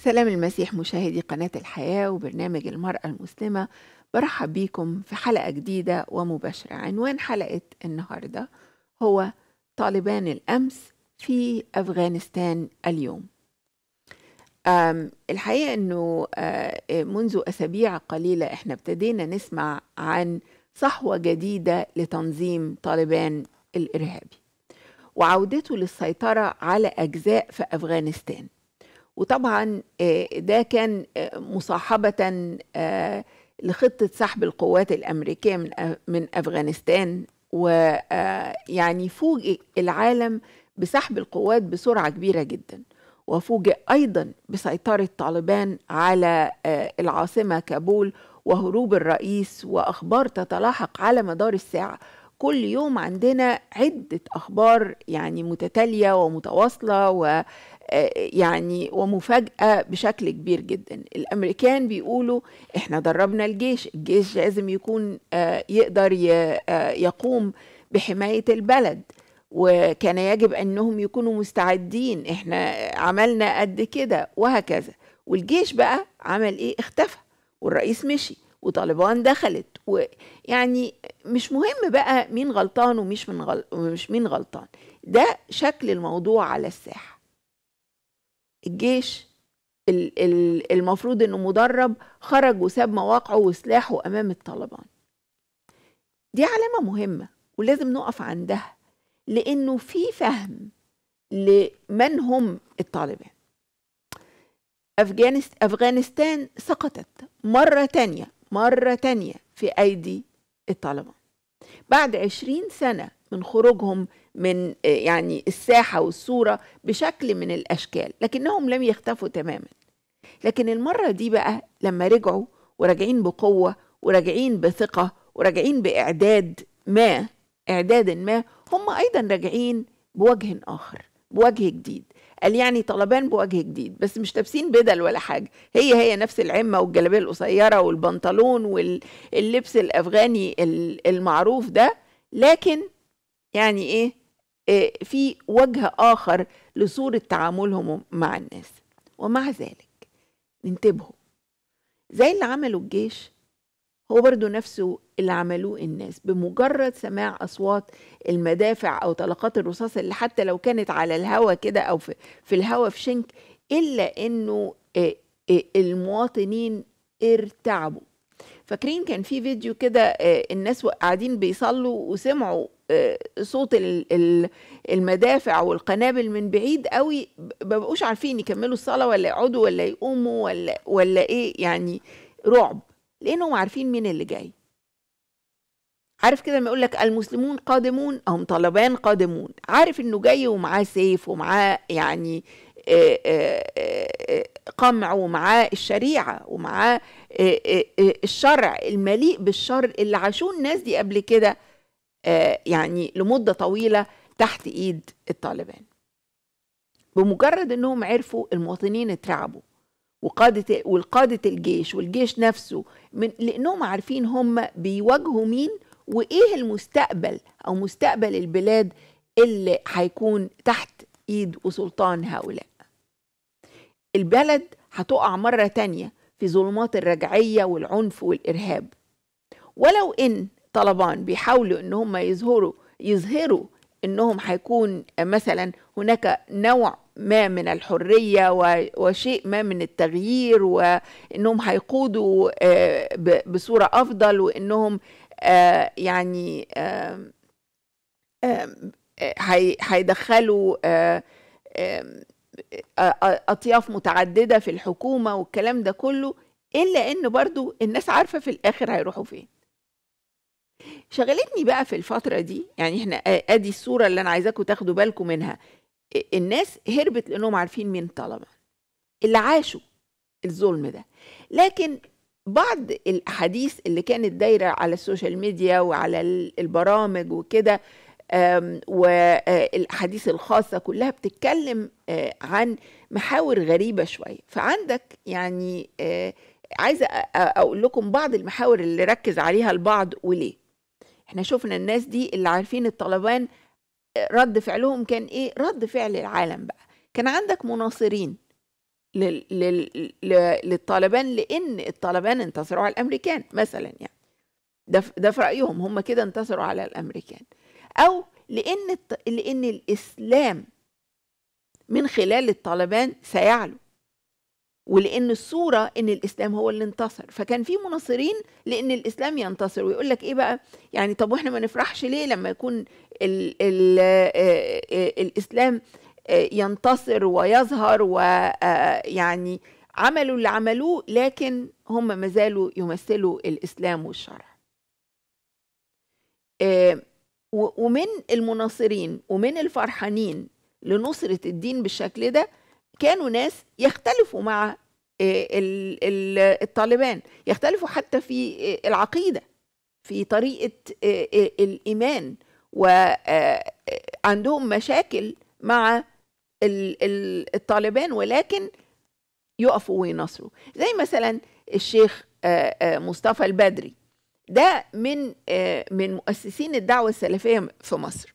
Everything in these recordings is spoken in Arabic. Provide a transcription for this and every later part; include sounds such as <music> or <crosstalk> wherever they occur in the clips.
سلام المسيح مشاهدي قناة الحياة وبرنامج المرأة المسلمة برحب بيكم في حلقة جديدة ومباشرة عنوان حلقة النهاردة هو طالبان الأمس في أفغانستان اليوم الحقيقة أنه آه، منذ أسابيع قليلة إحنا ابتدينا نسمع عن صحوة جديدة لتنظيم طالبان الإرهابي وعودته للسيطرة على أجزاء في أفغانستان وطبعا آه، ده كان آه، مصاحبة آه، لخطة سحب القوات الأمريكية من أفغانستان ويعني فوجئ العالم بسحب القوات بسرعة كبيرة جدا وفوجئ أيضا بسيطرة طالبان على العاصمة كابول وهروب الرئيس وأخبار تتلاحق على مدار الساعة كل يوم عندنا عدة أخبار يعني متتالية ومتواصلة يعني ومفاجأة بشكل كبير جدا الأمريكان بيقولوا إحنا دربنا الجيش الجيش لازم يكون آه، يقدر آه، يقوم بحماية البلد وكان يجب أنهم يكونوا مستعدين إحنا عملنا قد كده وهكذا والجيش بقى عمل إيه اختفى والرئيس مشي وطالبان دخلت ويعني مش مهم بقى مين غلطان ومش من غل... ومش مين غلطان ده شكل الموضوع على الساحه الجيش المفروض انه مدرب خرج وساب مواقعه وسلاحه امام الطالبان دي علامه مهمه ولازم نقف عندها لانه في فهم لمن هم الطالبان أفغانستان سقطت مرة تانية مرة تانية في أيدي الطالبان بعد عشرين سنة من خروجهم من آه، يعني الساحة والصورة بشكل من الأشكال لكنهم لم يختفوا تماما لكن المرة دي بقى لما رجعوا وراجعين بقوة وراجعين بثقة وراجعين بإعداد ما إعداد ما هم أيضا راجعين بوجه آخر بوجه جديد قال يعني طلبان بوجه جديد بس مش لابسين بدل ولا حاجة هي هي نفس العمة والجلابية القصيرة والبنطلون واللبس الأفغاني المعروف ده لكن يعني ايه آه، في وجه آخر لصورة تعاملهم مع الناس ومع ذلك انتبهوا زي اللي عمله الجيش هو برضو نفسه اللي عملوه الناس بمجرد سماع أصوات المدافع أو طلقات الرصاص اللي حتى لو كانت على الهوا كده أو في, في الهوا في شنك إلا إنه آه، آه، المواطنين ارتعبوا فاكرين كان في فيديو كده الناس قاعدين بيصلوا وسمعوا صوت المدافع والقنابل من بعيد قوي ببقوش عارفين يكملوا الصلاه ولا يقعدوا ولا يقوموا ولا ولا ايه يعني رعب لانهم عارفين مين اللي جاي عارف كده ما يقول لك المسلمون قادمون هم طالبان قادمون عارف انه جاي ومعاه سيف ومعاه يعني قمع ومعاه الشريعه ومعاه الشرع المليء بالشر اللي عاشوه الناس دي قبل كده آه، يعني لمده طويله تحت ايد الطالبان بمجرد انهم عرفوا المواطنين اترعبوا وقادة والقادة الجيش والجيش نفسه من لانهم عارفين هم بيواجهوا مين وايه المستقبل او مستقبل البلاد اللي هيكون تحت ايد وسلطان هؤلاء البلد هتقع مرة تانية في ظلمات الرجعية والعنف والإرهاب ولو إن طلبان بيحاولوا ان هم يظهروا يظهروا انهم هيكون مثلا هناك نوع ما من الحرية وشيء ما من التغيير وانهم هيقودوا آه، بصورة افضل وانهم آه، يعني هيدخلوا آه، اطياف متعددة في الحكومة والكلام ده كله الا ان برضو الناس عارفة في الاخر هيروحوا فين شغلتني بقى في الفترة دي يعني احنا ادي الصورة اللي انا عايزاكم تاخدوا بالكم منها الناس هربت لانهم عارفين مين طالما اللي عاشوا الظلم ده لكن بعض الاحاديث اللي كانت دايره على السوشيال ميديا وعلى البرامج وكده والاحاديث الخاصه كلها بتتكلم عن محاور غريبه شويه فعندك يعني عايزه اقول لكم بعض المحاور اللي ركز عليها البعض وليه احنا شفنا الناس دي اللي عارفين الطالبان آه، رد فعلهم كان ايه رد فعل العالم بقى كان عندك مناصرين لل... لل... للطالبان لان الطالبان انتصروا على الامريكان مثلا يعني ده ده في رايهم هم كده انتصروا على الامريكان او لان الت... لان الاسلام من خلال الطالبان سيعلو ولان الصوره ان الاسلام هو اللي انتصر فكان في مناصرين لان الاسلام ينتصر ويقول لك ايه بقى يعني طب واحنا ما نفرحش ليه لما يكون ال ال الاسلام ينتصر ويظهر ويعني عملوا اللي عملوه لكن هم ما زالوا يمثلوا الاسلام والشرع ومن المناصرين ومن الفرحانين لنصرة الدين بالشكل ده كانوا ناس يختلفوا مع آه، الطالبان يختلفوا حتى في آه، العقيدة في طريقة آه، الإيمان وعندهم مشاكل مع الطالبان ولكن يقفوا وينصروا زي مثلا الشيخ مصطفى البدري ده من من مؤسسين الدعوة السلفية في مصر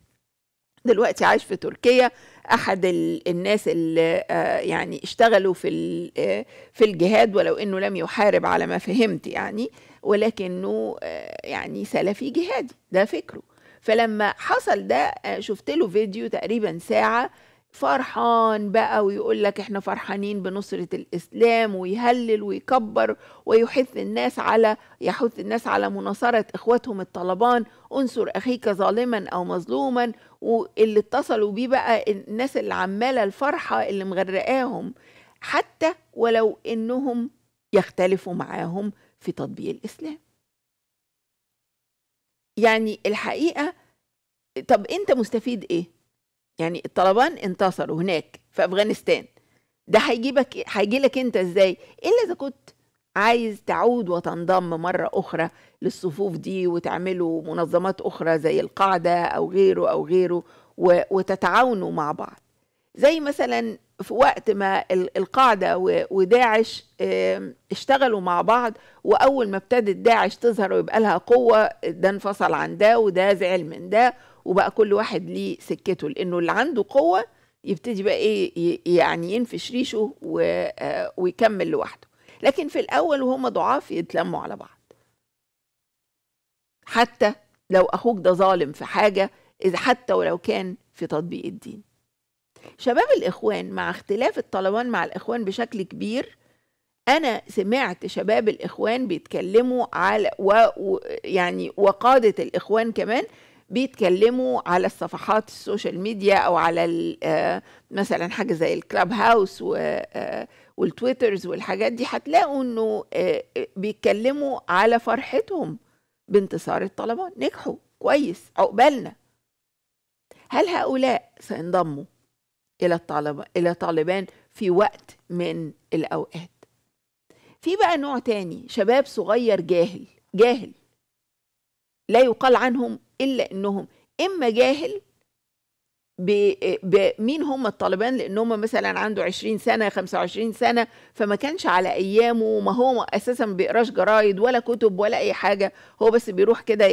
دلوقتي عايش في تركيا احد الناس اللي آه، يعني اشتغلوا في آه، في الجهاد ولو انه لم يحارب على ما فهمت يعني ولكنه آه، يعني سلفي جهادي ده فكره فلما حصل ده شفت له فيديو تقريبا ساعه فرحان بقى ويقول لك احنا فرحانين بنصرة الإسلام ويهلل ويكبر ويحث الناس على يحث الناس على مناصرة إخواتهم الطلبان انصر أخيك ظالما أو مظلوما واللي اتصلوا بيه بقى الناس اللي عمالة الفرحة اللي مغرقاهم حتى ولو إنهم يختلفوا معاهم في تطبيق الإسلام يعني الحقيقة طب أنت مستفيد إيه؟ يعني الطالبان انتصروا هناك في افغانستان ده هيجيبك هيجي لك انت ازاي الا اذا كنت عايز تعود وتنضم مرة أخرى للصفوف دي وتعملوا منظمات أخرى زي القاعدة أو غيره أو غيره وتتعاونوا مع بعض زي مثلا في وقت ما القاعدة وداعش اشتغلوا مع بعض وأول ما ابتدت داعش تظهر ويبقى لها قوة ده انفصل عن ده وده زعل من ده وبقى كل واحد ليه سكته لانه اللي عنده قوه يبتدي بقى ايه يعني ينفش ريشه آه، ويكمل لوحده لكن في الاول وهم ضعاف يتلموا على بعض حتى لو اخوك ده ظالم في حاجه اذا حتى ولو كان في تطبيق الدين شباب الاخوان مع اختلاف الطالبان مع الاخوان بشكل كبير انا سمعت شباب الاخوان بيتكلموا على و... يعني وقاده الاخوان كمان بيتكلموا على الصفحات السوشيال ميديا او على آه، مثلا حاجه زي الكلاب هاوس و آه، والتويترز والحاجات دي هتلاقوا انه آه، بيتكلموا على فرحتهم بانتصار الطالبان نجحوا كويس عقبالنا هل هؤلاء سينضموا الى الطالب الى طالبان في وقت من الاوقات في بقى نوع تاني شباب صغير جاهل جاهل لا يقال عنهم الا انهم اما جاهل بمين هم الطالبان لان هم مثلا عنده 20 سنه 25 سنه فما كانش على ايامه ما هو اساسا ما بيقراش جرايد ولا كتب ولا اي حاجه هو بس بيروح كده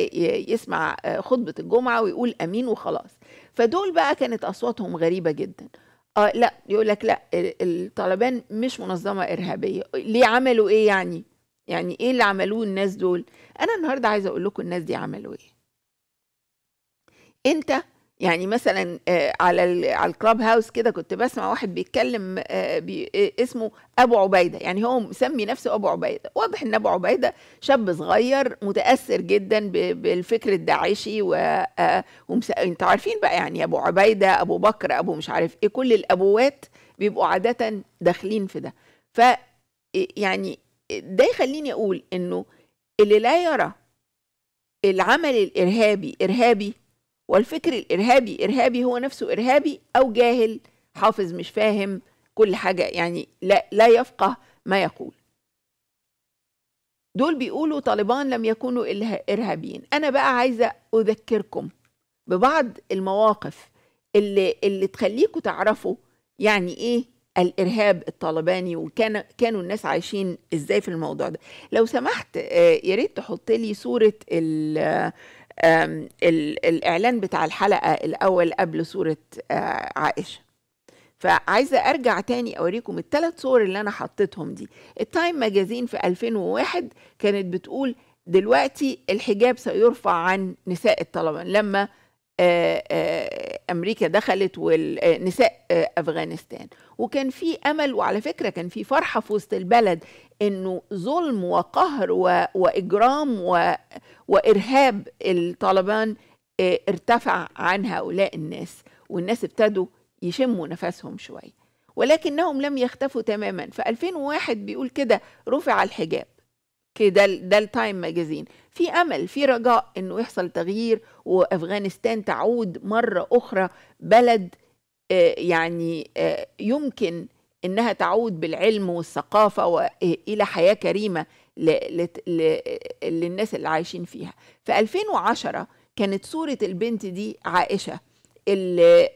يسمع آه، خطبه الجمعه ويقول امين وخلاص فدول بقى كانت اصواتهم غريبه جدا آه لا يقول لك لا الطالبان مش منظمه ارهابيه ليه عملوا ايه يعني يعني ايه اللي عملوه الناس دول انا النهارده عايزه اقول لكم الناس دي عملوا ايه انت يعني مثلا آه، على على الكلاب هاوس كده كنت بسمع واحد بيتكلم آه، بي آه، اسمه ابو عبيده يعني هو مسمي نفسه ابو عبيده واضح ان ابو عبيده شاب صغير متاثر جدا بالفكر الداعشي و انتوا عارفين بقى يعني ابو عبيده ابو بكر ابو مش عارف ايه كل الابوات بيبقوا عاده داخلين في ده ف يعني ده يخليني اقول انه اللي لا يرى العمل الارهابي ارهابي والفكر الإرهابي إرهابي هو نفسه إرهابي أو جاهل حافظ مش فاهم كل حاجة يعني لا, لا يفقه ما يقول دول بيقولوا طالبان لم يكونوا إرهابيين أنا بقى عايزة أذكركم ببعض المواقف اللي, اللي تخليكم تعرفوا يعني إيه الإرهاب الطالباني وكان كانوا الناس عايشين إزاي في الموضوع ده لو سمحت آه، يا ريت تحط لي صورة ال الإعلان بتاع الحلقة الأول قبل صورة آه، عائشة فعايزة أرجع تاني أوريكم الثلاث صور اللي أنا حطيتهم دي التايم ماجازين في 2001 كانت بتقول دلوقتي الحجاب سيرفع عن نساء الطلبة لما آه، آه، امريكا دخلت ونساء آه، افغانستان وكان في امل وعلى فكره كان في فرحه في وسط البلد انه ظلم وقهر واجرام وارهاب الطالبان ارتفع عن هؤلاء الناس والناس ابتدوا يشموا نفسهم شويه ولكنهم لم يختفوا تماما في 2001 بيقول كده رفع الحجاب كده ده التايم ماجازين في امل في رجاء انه يحصل تغيير وافغانستان تعود مره اخرى بلد آه، يعني آه، يمكن انها تعود بالعلم والثقافه والى آه، حياه كريمه للناس اللي عايشين فيها في 2010 كانت صوره البنت دي عائشه اللي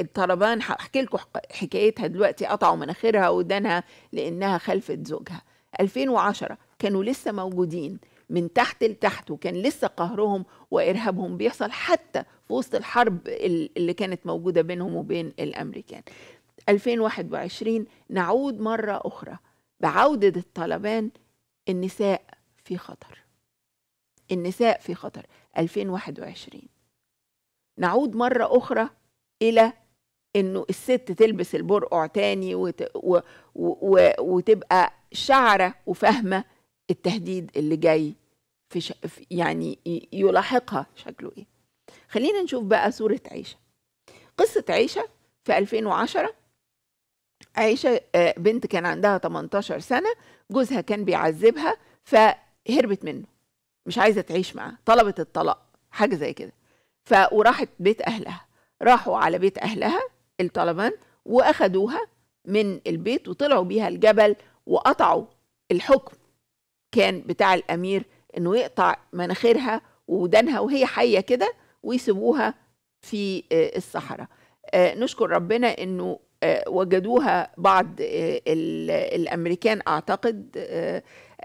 الطربان هحكي لكم حكايتها دلوقتي قطعوا مناخيرها ودانها لانها خلفت زوجها 2010 كانوا لسه موجودين من تحت لتحت وكان لسه قهرهم وارهابهم بيحصل حتى في وسط الحرب اللي كانت موجوده بينهم وبين الامريكان 2021 نعود مره اخرى بعوده الطالبان النساء في خطر النساء في خطر 2021 نعود مرة أخرى إلى إنه الست تلبس البرقع تاني وت... و... و... وتبقى شعرة وفاهمة التهديد اللي جاي في ش... يعني يلاحقها شكله ايه خلينا نشوف بقى سورة عيشة قصة عيشة في 2010 عيشة آه، بنت كان عندها 18 سنة جوزها كان بيعذبها فهربت منه مش عايزة تعيش معاه طلبت الطلاق حاجة زي كده ف وراحت بيت أهلها راحوا على بيت أهلها الطلبان وأخدوها من البيت وطلعوا بيها الجبل وقطعوا الحكم كان بتاع الامير انه يقطع مناخيرها ودانها وهي حيه كده ويسيبوها في آه، الصحراء آه، نشكر ربنا انه آه، وجدوها بعض الامريكان اعتقد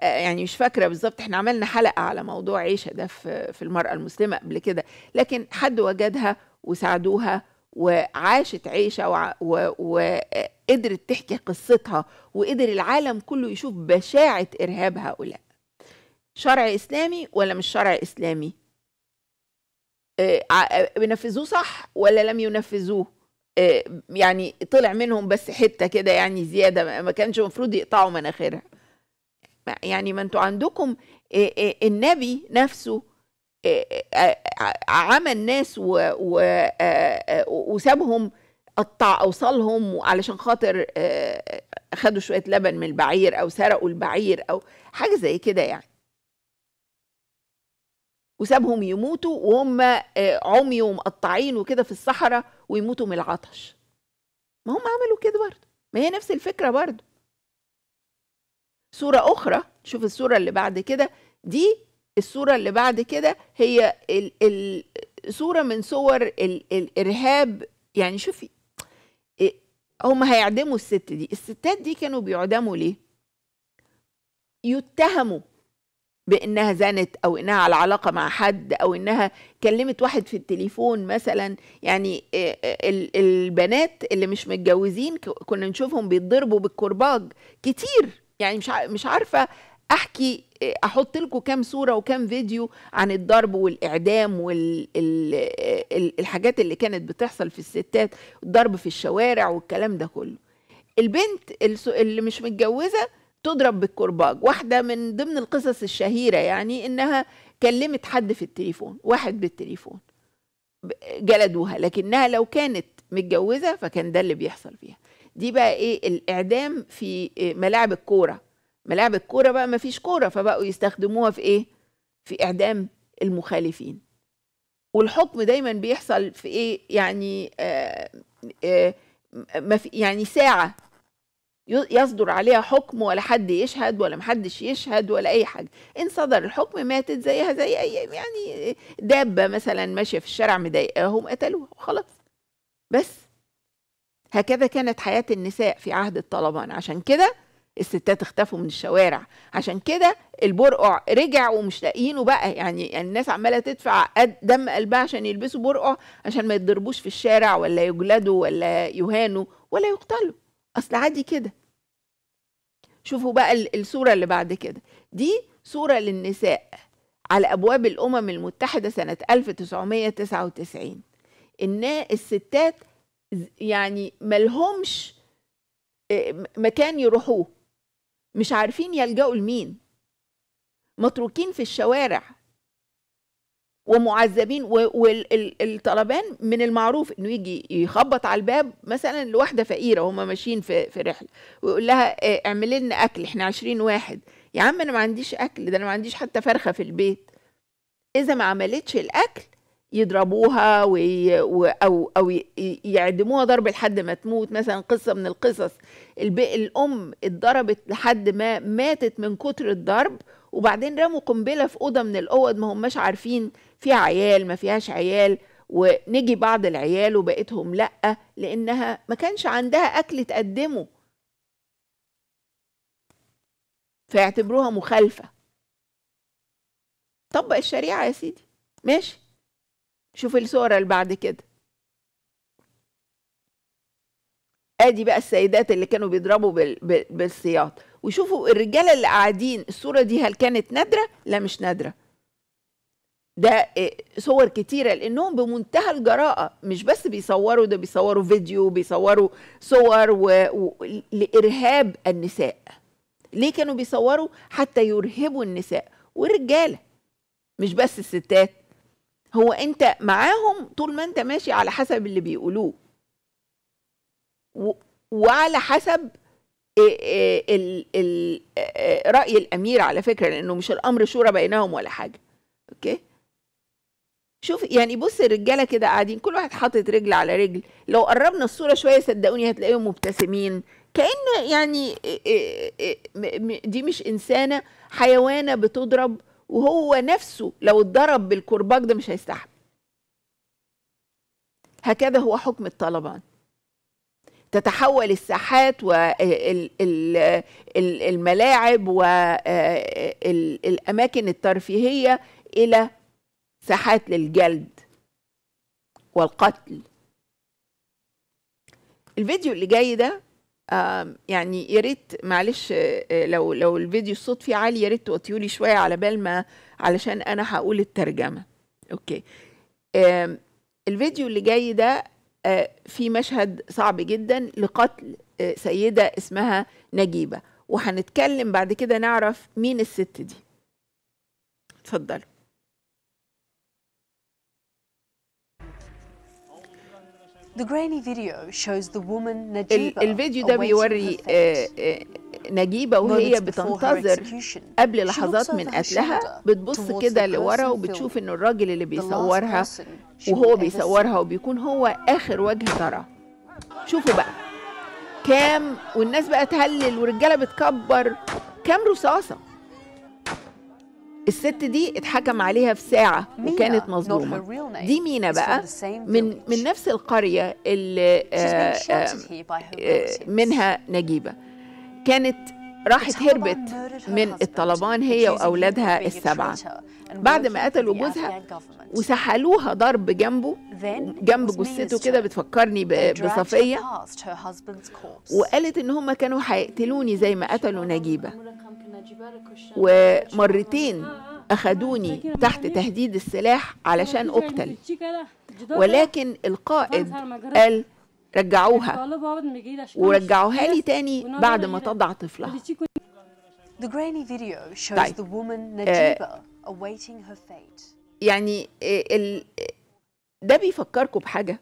يعني مش فاكره بالظبط احنا عملنا حلقه على موضوع عيشه ده في المراه المسلمه قبل كده لكن حد وجدها وساعدوها وعاشت عيشة وقدرت تحكي قصتها وقدر العالم كله يشوف بشاعة إرهاب هؤلاء شرع إسلامي ولا مش شرع إسلامي آه، آه، بنفذوه صح ولا لم ينفذوه آه، يعني طلع منهم بس حتة كده يعني زيادة ما كانش المفروض يقطعوا مناخيرها يعني ما انتوا عندكم النبي نفسه عمى الناس آه، وسابهم قطع اوصالهم علشان خاطر آه، خدوا شويه لبن من البعير او سرقوا البعير او حاجه زي كده يعني وسابهم يموتوا وهم آه، عمي ومقطعين وكده في الصحراء ويموتوا من العطش ما هم عملوا كده برضه ما هي نفس الفكره برضه صوره اخرى شوف الصوره اللي بعد كده دي الصورة اللي بعد كده هي ال ال صورة من صور ال الإرهاب يعني شوفي إيه، هم هيعدموا الست دي الستات دي كانوا بيعدموا ليه يتهموا بانها زنت او انها على علاقه مع حد او انها كلمت واحد في التليفون مثلا يعني آه، آه، البنات اللي مش متجوزين كنا نشوفهم بيتضربوا بالكرباج كتير يعني مش مش عارفه احكي احط لكم كام صوره وكام فيديو عن الضرب والاعدام والحاجات اللي كانت بتحصل في الستات الضرب في الشوارع والكلام ده كله البنت اللي مش متجوزه تضرب بالكرباج واحده من ضمن القصص الشهيره يعني انها كلمت حد في التليفون واحد بالتليفون جلدوها لكنها لو كانت متجوزه فكان ده اللي بيحصل فيها دي بقى ايه الاعدام في إيه؟ ملاعب الكوره ملاعب الكوره بقى ما فيش كوره فبقوا يستخدموها في ايه في اعدام المخالفين والحكم دايما بيحصل في ايه يعني آآ آه، آآ آه، ما يعني ساعه يصدر عليها حكم ولا حد يشهد ولا محدش يشهد ولا اي حاجه ان صدر الحكم ماتت زيها زي اي يعني دابه مثلا ماشيه في الشارع مضايقاهم قتلوها وخلاص بس هكذا كانت حياه النساء في عهد الطلبان عشان كده الستات اختفوا من الشوارع عشان كده البرقع رجع ومش لاقيينه بقى يعني الناس عماله تدفع دم قلبها عشان يلبسوا برقع عشان ما يتضربوش في الشارع ولا يجلدوا ولا يهانوا ولا يقتلوا اصل عادي كده شوفوا بقى الصوره اللي بعد كده دي صوره للنساء على ابواب الامم المتحده سنه 1999 ان الستات يعني ملهمش آه، مكان يروحوه مش عارفين يلجأوا لمين متروكين في الشوارع ومعذبين والطلبان من المعروف انه يجي يخبط على الباب مثلا لواحده فقيره وهم ماشيين في في رحله ويقول لها آه، اعملي لنا اكل احنا 20 واحد يا عم انا ما عنديش اكل ده انا ما عنديش حتى فرخه في البيت اذا ما عملتش الاكل يضربوها وي... او او يعدموها ضرب لحد ما تموت مثلا قصه من القصص الب... الام اتضربت لحد ما ماتت من كتر الضرب وبعدين رموا قنبله في اوضه من الاوض ما هماش عارفين فيها عيال ما فيهاش عيال ونجي بعض العيال وبقيتهم لا لانها ما كانش عندها اكل تقدمه فيعتبروها مخالفه طبق الشريعه يا سيدي ماشي شوف الصورة اللي بعد كده ادي بقى السيدات اللي كانوا بيضربوا بالسياط وشوفوا الرجاله اللي قاعدين الصوره دي هل كانت نادره لا مش نادره ده آه، صور كتيره لانهم بمنتهى الجراءه مش بس بيصوروا ده بيصوروا فيديو بيصوروا صور و... و... لارهاب النساء ليه كانوا بيصوروا حتى يرهبوا النساء والرجاله مش بس الستات هو انت معاهم طول ما انت ماشي على حسب اللي بيقولوه وعلى حسب راي الامير على فكره لانه مش الامر شورى بينهم ولا حاجه اوكي شوف يعني بص الرجاله كده قاعدين كل واحد حاطط رجل على رجل لو قربنا الصوره شويه صدقوني هتلاقيهم مبتسمين كان يعني دي مش انسانه حيوانه بتضرب وهو نفسه لو اتضرب بالكرباج ده مش هيستحمل هكذا هو حكم الطالبان تتحول الساحات والملاعب والأماكن الترفيهية إلى ساحات للجلد والقتل الفيديو اللي جاي ده يعني يا ريت معلش آه، آه، لو لو الفيديو الصوت فيه عالي يا ريت توطيولي شويه على بال ما علشان انا هقول الترجمه اوكي الفيديو اللي جاي ده آه، في مشهد صعب جدا لقتل سيده اسمها نجيبه وهنتكلم بعد كده نعرف مين الست دي اتفضلوا الفيديو ده بيوري آه، آه، نجيبة وهي بتنتظر قبل لحظات من قتلها بتبص كده لورا وبتشوف إن الراجل اللي بيصورها وهو بيصورها وبيكون هو آخر وجه ترى شوفوا بقى كام والناس بقى تهلل والرجالة بتكبر كام رصاصة الست دي اتحكم عليها في ساعة وكانت مظلومة دي مينا بقى من, من نفس القرية اللي آه، آه، آه، منها نجيبة كانت راحت هربت من الطلبان هي وأولادها السبعة بعد ما قتلوا جوزها وسحلوها ضرب جنبه جنب جثته كده بتفكرني بصفية وقالت إن هم كانوا هيقتلوني زي ما قتلوا نجيبة ومرتين أخدوني تحت تهديد السلاح علشان أقتل ولكن القائد قال رجعوها ورجعوها لي تاني بعد ما تضع طفلها طيب. آه، يعني ده بيفكركم بحاجة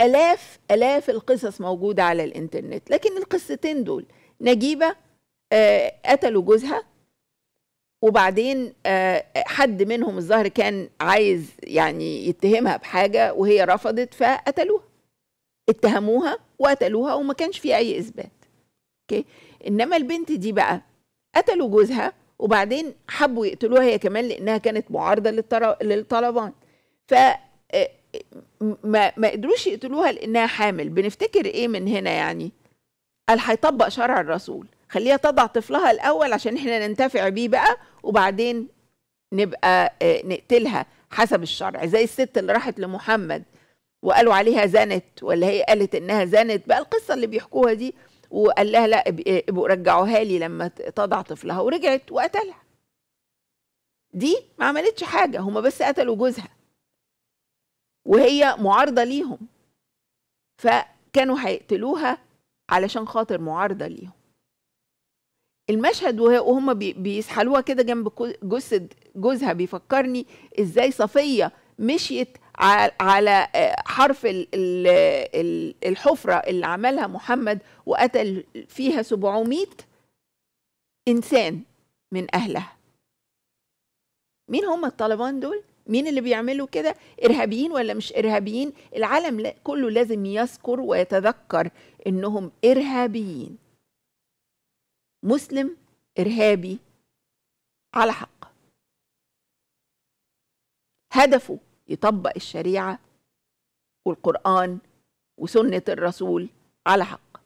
آلاف آلاف القصص موجودة على الإنترنت لكن القصتين دول نجيبه آه، قتلوا جوزها وبعدين آه، حد منهم الظاهر كان عايز يعني يتهمها بحاجه وهي رفضت فقتلوها اتهموها وقتلوها وما كانش في اي اثبات اوكي انما البنت دي بقى قتلوا جوزها وبعدين حبوا يقتلوها هي كمان لانها كانت معارضه للطلبان ف آه، ما ما قدروش يقتلوها لانها حامل بنفتكر ايه من هنا يعني قال هيطبق شرع الرسول خليها تضع طفلها الاول عشان احنا ننتفع بيه بقى وبعدين نبقى آه، نقتلها حسب الشرع زي الست اللي راحت لمحمد وقالوا عليها زنت ولا هي قالت انها زنت بقى القصه اللي بيحكوها دي وقال لها لا آه، ابقوا رجعوها لي لما تضع طفلها ورجعت وقتلها دي ما عملتش حاجه هما بس قتلوا جوزها وهي معارضه ليهم فكانوا هيقتلوها علشان خاطر معارضه ليهم المشهد وهم بيسحلوها كده جنب جسد جوزها بيفكرني ازاي صفيه مشيت على آه، حرف الحفره اللي عملها محمد وقتل فيها 700 انسان من اهلها مين هم الطالبان دول مين اللي بيعملوا كده ارهابيين ولا مش ارهابيين العالم كله لازم يذكر ويتذكر انهم ارهابيين مسلم ارهابي على حق هدفه يطبق الشريعه والقران وسنه الرسول على حق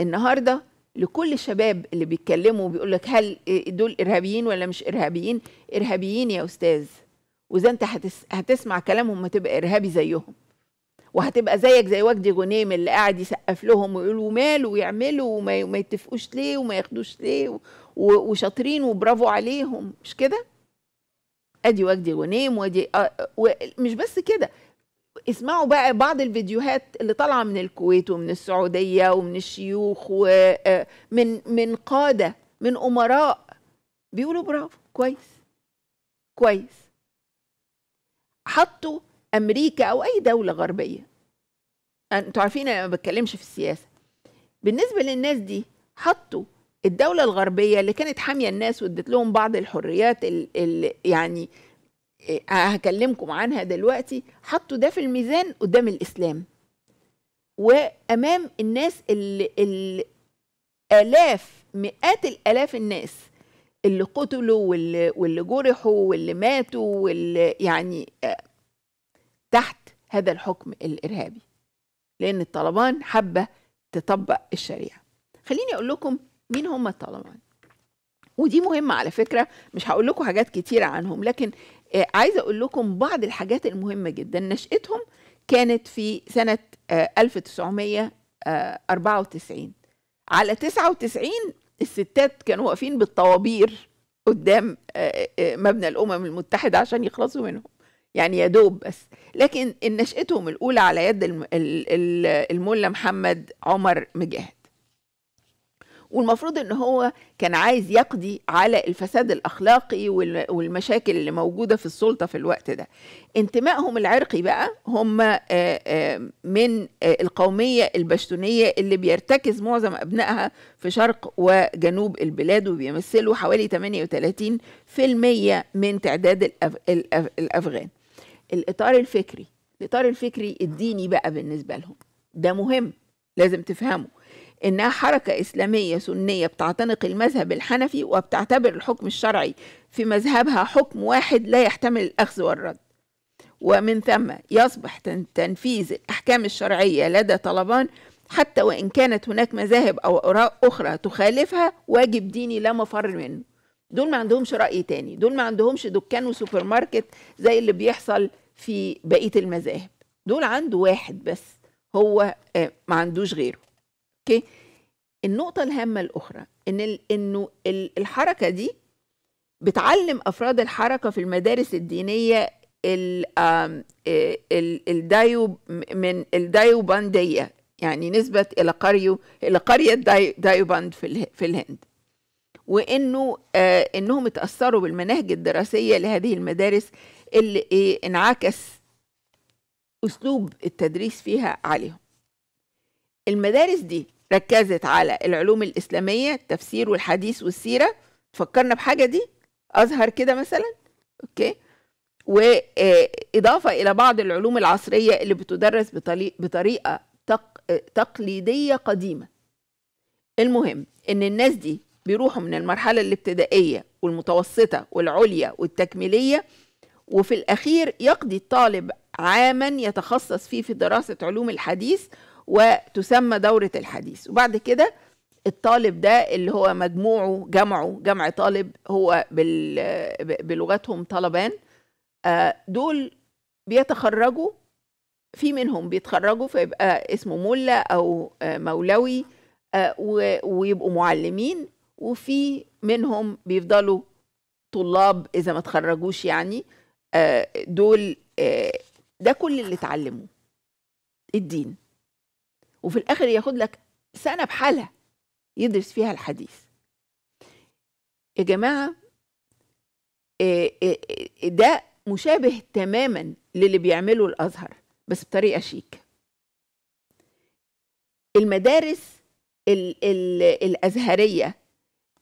النهارده لكل الشباب اللي بيتكلموا بيقول لك هل دول ارهابيين ولا مش ارهابيين ارهابيين يا استاذ وإذا أنت هتس... هتسمع كلامهم ما تبقى إرهابي زيهم وهتبقى زيك زي وجدي غنيم اللي قاعد يسقف لهم ويقولوا ماله ويعملوا وما ما يتفقوش ليه وما ياخدوش ليه و... وشاطرين وبرافو عليهم مش كده؟ ادي وجدي غنيم وادي أ... آه، آه، و... مش بس كده اسمعوا بقى بعض الفيديوهات اللي طالعه من الكويت ومن السعوديه ومن الشيوخ ومن آه، من قاده من امراء بيقولوا برافو كويس كويس حطوا امريكا او اي دوله غربيه انتوا عارفين انا ما بتكلمش في السياسه بالنسبه للناس دي حطوا الدولة الغربية اللي كانت حامية الناس وادت لهم بعض الحريات اللي يعني آه، هكلمكم عنها دلوقتي حطوا ده في الميزان قدام الإسلام وأمام الناس اللي, اللي آلاف مئات الآلاف الناس اللي قتلوا واللي, واللي جرحوا واللي ماتوا واللي يعني آه، تحت هذا الحكم الإرهابي لأن الطالبان حابة تطبق الشريعة خليني أقول لكم مين هم الطالبان ودي مهمة على فكرة مش هقول لكم حاجات كتيرة عنهم لكن آه، عايزة أقول لكم بعض الحاجات المهمة جدا نشأتهم كانت في سنة 1994 آه، على 99 الستات كانوا واقفين بالطوابير قدام آه، آه، مبنى الامم المتحده عشان يخلصوا منهم يعني يا دوب بس لكن نشأتهم الاولى على يد الملا محمد عمر مجاهد والمفروض ان هو كان عايز يقضي على الفساد الاخلاقي والمشاكل اللي موجوده في السلطه في الوقت ده انتمائهم العرقي بقى هم آه، آه، من آه، القوميه البشتونيه اللي بيرتكز معظم ابنائها في شرق وجنوب البلاد وبيمثلوا حوالي 38% من تعداد الافغان الاطار الفكري الاطار الفكري الديني بقى بالنسبه لهم ده مهم لازم تفهمه إنها حركة إسلامية سنية بتعتنق المذهب الحنفي وبتعتبر الحكم الشرعي في مذهبها حكم واحد لا يحتمل الأخذ والرد ومن ثم يصبح تنفيذ الأحكام الشرعية لدى طلبان حتى وإن كانت هناك مذاهب أو آراء أخرى تخالفها واجب ديني لا مفر منه دول ما عندهمش رأي تاني دول ما عندهمش دكان وسوبر ماركت زي اللي بيحصل في بقية المذاهب دول عنده واحد بس هو آه، ما عندوش غيره اوكي النقطه الهامه الاخرى ان ال... انه الحركه دي بتعلم افراد الحركه في المدارس الدينيه ال... آه، ال... الدايو من يعني نسبه الى قريه الى قريه داي... دايوبند في, في الهند وانه آه، انهم اتاثروا بالمناهج الدراسيه لهذه المدارس اللي إيه انعكس اسلوب التدريس فيها عليهم المدارس دي ركزت على العلوم الإسلامية التفسير والحديث والسيرة فكرنا بحاجة دي أزهر كده مثلا أوكي وإضافة إلى بعض العلوم العصرية اللي بتدرس بطريقة تقليدية قديمة المهم إن الناس دي بيروحوا من المرحلة الابتدائية والمتوسطة والعليا والتكميلية وفي الأخير يقضي الطالب عاما يتخصص فيه في دراسة علوم الحديث وتسمى دورة الحديث وبعد كده الطالب ده اللي هو مجموعه جمعه جمع طالب هو بلغتهم طلبان آه، دول بيتخرجوا في منهم بيتخرجوا فيبقى اسمه ملا او آه، مولوي آه، ويبقوا معلمين وفي منهم بيفضلوا طلاب اذا ما اتخرجوش يعني دول ده كل اللي اتعلموه الدين وفي الاخر ياخد لك سنه بحالها يدرس فيها الحديث يا جماعه آه، آه، آه، ده مشابه تماما للي بيعمله الازهر بس بطريقه شيك المدارس الازهريه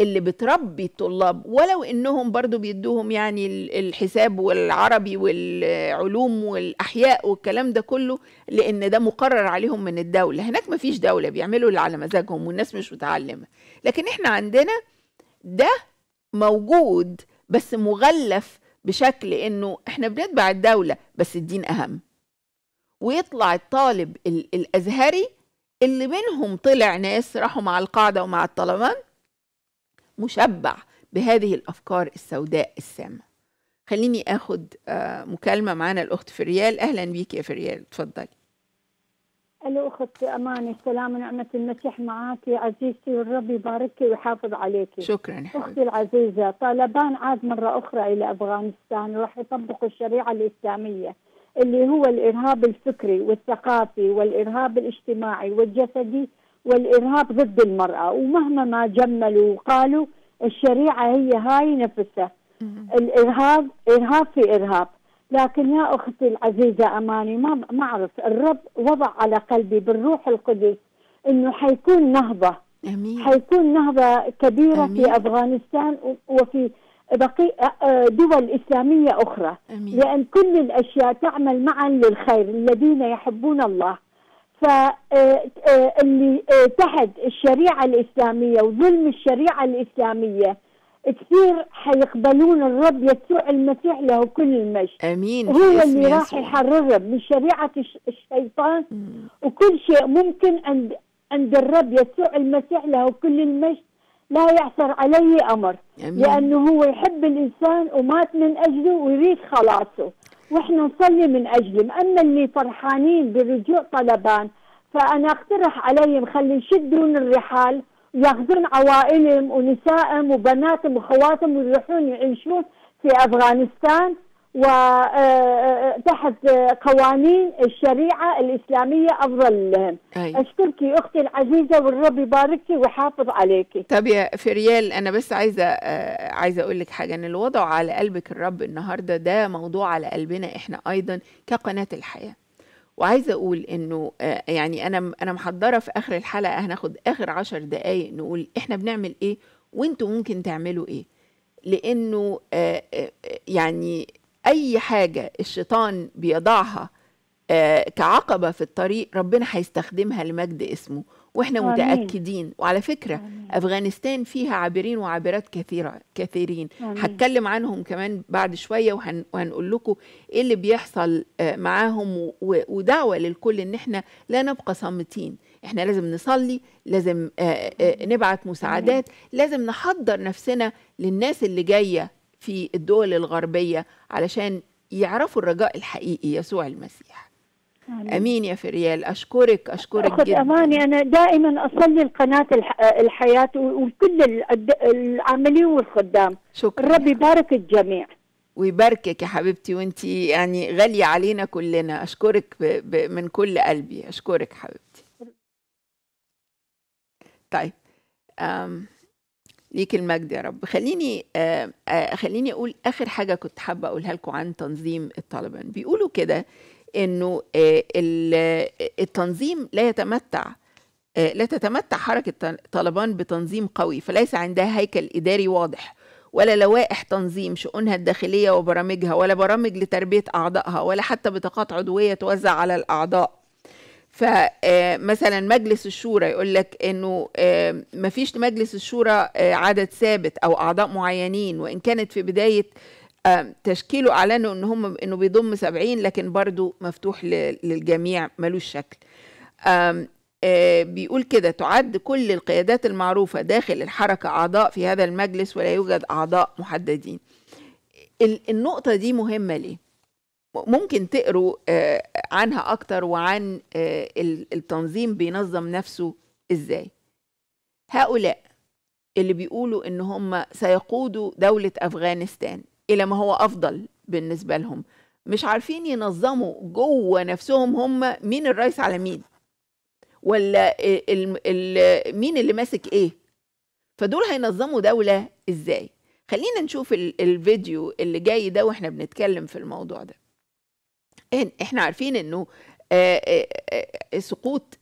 اللي بتربي الطلاب ولو انهم برضو بيدوهم يعني الحساب والعربي والعلوم والاحياء والكلام ده كله لان ده مقرر عليهم من الدوله هناك مفيش دوله بيعملوا اللي على مزاجهم والناس مش متعلمه لكن احنا عندنا ده موجود بس مغلف بشكل انه احنا بنتبع الدوله بس الدين اهم ويطلع الطالب الازهري اللي منهم طلع ناس راحوا مع القاعده ومع الطالبان مشبع بهذه الافكار السوداء السامه خليني اخد آه، مكالمه معانا الاخت فريال اهلا بيك يا فريال تفضلي الو اخت امانه السلام ونعمه المسيح معك يا عزيزتي والرب يباركك ويحافظ عليك شكرا يا اختي العزيزه طالبان عاد مره اخرى الى افغانستان راح يطبقوا الشريعه الاسلاميه اللي هو الارهاب الفكري والثقافي والارهاب الاجتماعي والجسدي والإرهاب ضد المرأة ومهما ما جملوا وقالوا الشريعة هي هاي نفسها الإرهاب إرهاب في إرهاب لكن يا أختي العزيزة أماني ما ما أعرف الرب وضع على قلبي بالروح القدس إنه حيكون نهضة أمين. حيكون نهضة كبيرة أمين. في أفغانستان وفي بقي دول إسلامية أخرى أمين. لأن كل الأشياء تعمل معا للخير الذين يحبون الله فاللي آه، آه، آه، تحت الشريعة الإسلامية وظلم الشريعة الإسلامية كثير حيقبلون الرب يسوع المسيح له كل المجد امين هو اللي راح يحررهم من شريعه الشيطان مم. وكل شيء ممكن عند عند الرب يسوع المسيح له كل المجد لا يعثر عليه امر أمين. لانه هو يحب الانسان ومات من اجله ويريد خلاصه واحنا نصلي من اجلهم، اما اللي فرحانين برجوع طلبان فانا اقترح عليهم خلي يشدون الرحال وياخذون عوائلهم ونسائهم وبناتهم وخواتهم ويروحون يعيشون في افغانستان وتحت آه، آه، آه، قوانين الشريعة الإسلامية أفضل لهم أي. أشكرك أختي العزيزة والرب يباركك ويحافظ عليك طب يا فريال أنا بس عايزة عايزة أقول لك حاجة أن الوضع على قلبك الرب النهاردة ده موضوع على قلبنا إحنا أيضا كقناة الحياة وعايزة أقول إنه يعني أنا أنا محضرة في آخر الحلقة هناخد آخر عشر دقايق نقول إحنا بنعمل إيه وأنتوا ممكن تعملوا إيه لأنه يعني اي حاجه الشيطان بيضعها آه، كعقبه في الطريق ربنا هيستخدمها لمجد اسمه واحنا آمين. متاكدين وعلى فكره آمين. افغانستان فيها عابرين وعابرات كثيره كثيرين هتكلم عنهم كمان بعد شويه وهن وهنقول لكم ايه اللي بيحصل آه، معاهم ودعوه للكل ان احنا لا نبقى صامتين احنا لازم نصلي لازم آه، نبعت مساعدات لازم نحضر نفسنا للناس اللي جايه في الدول الغربية علشان يعرفوا الرجاء الحقيقي يسوع المسيح آمين, أمين يا فريال أشكرك أشكرك جدا أماني أنا دائما أصلي القناة الحياة وكل العاملين والخدام شكرا الرب يبارك الجميع ويباركك يا حبيبتي وانت يعني غالية علينا كلنا أشكرك ب ب من كل قلبي أشكرك حبيبتي طيب أم ليك المجد يا رب خليني آه آه خليني اقول اخر حاجه كنت حابه اقولها لكم عن تنظيم الطالبان بيقولوا كده انه آه, آه، التنظيم لا يتمتع آه، لا تتمتع حركه طالبان بتنظيم قوي فليس عندها هيكل اداري واضح ولا لوائح تنظيم شؤونها الداخليه وبرامجها ولا برامج لتربيه اعضائها ولا حتى بطاقات عضويه توزع على الاعضاء فمثلا آه، مجلس الشورى يقول لك انه آه، ما فيش لمجلس الشورى آه، عدد ثابت او اعضاء معينين وان كانت في بدايه تشكيله اعلنوا ان هم انه بيضم 70 لكن برضه مفتوح للجميع ملوش شكل بيقول كده تعد كل القيادات المعروفه داخل الحركه اعضاء في هذا المجلس ولا يوجد اعضاء محددين النقطه دي مهمه ليه ممكن تقروا آه، عنها اكتر وعن آه، التنظيم بينظم نفسه ازاي هؤلاء اللي بيقولوا ان هم سيقودوا دولة افغانستان الى ما هو افضل بالنسبة لهم مش عارفين ينظموا جوه نفسهم هم مين الرئيس على مين ولا الـ الـ مين اللي ماسك ايه فدول هينظموا دولة ازاي خلينا نشوف الفيديو اللي جاي ده واحنا بنتكلم في الموضوع ده احنا عارفين انه سقوط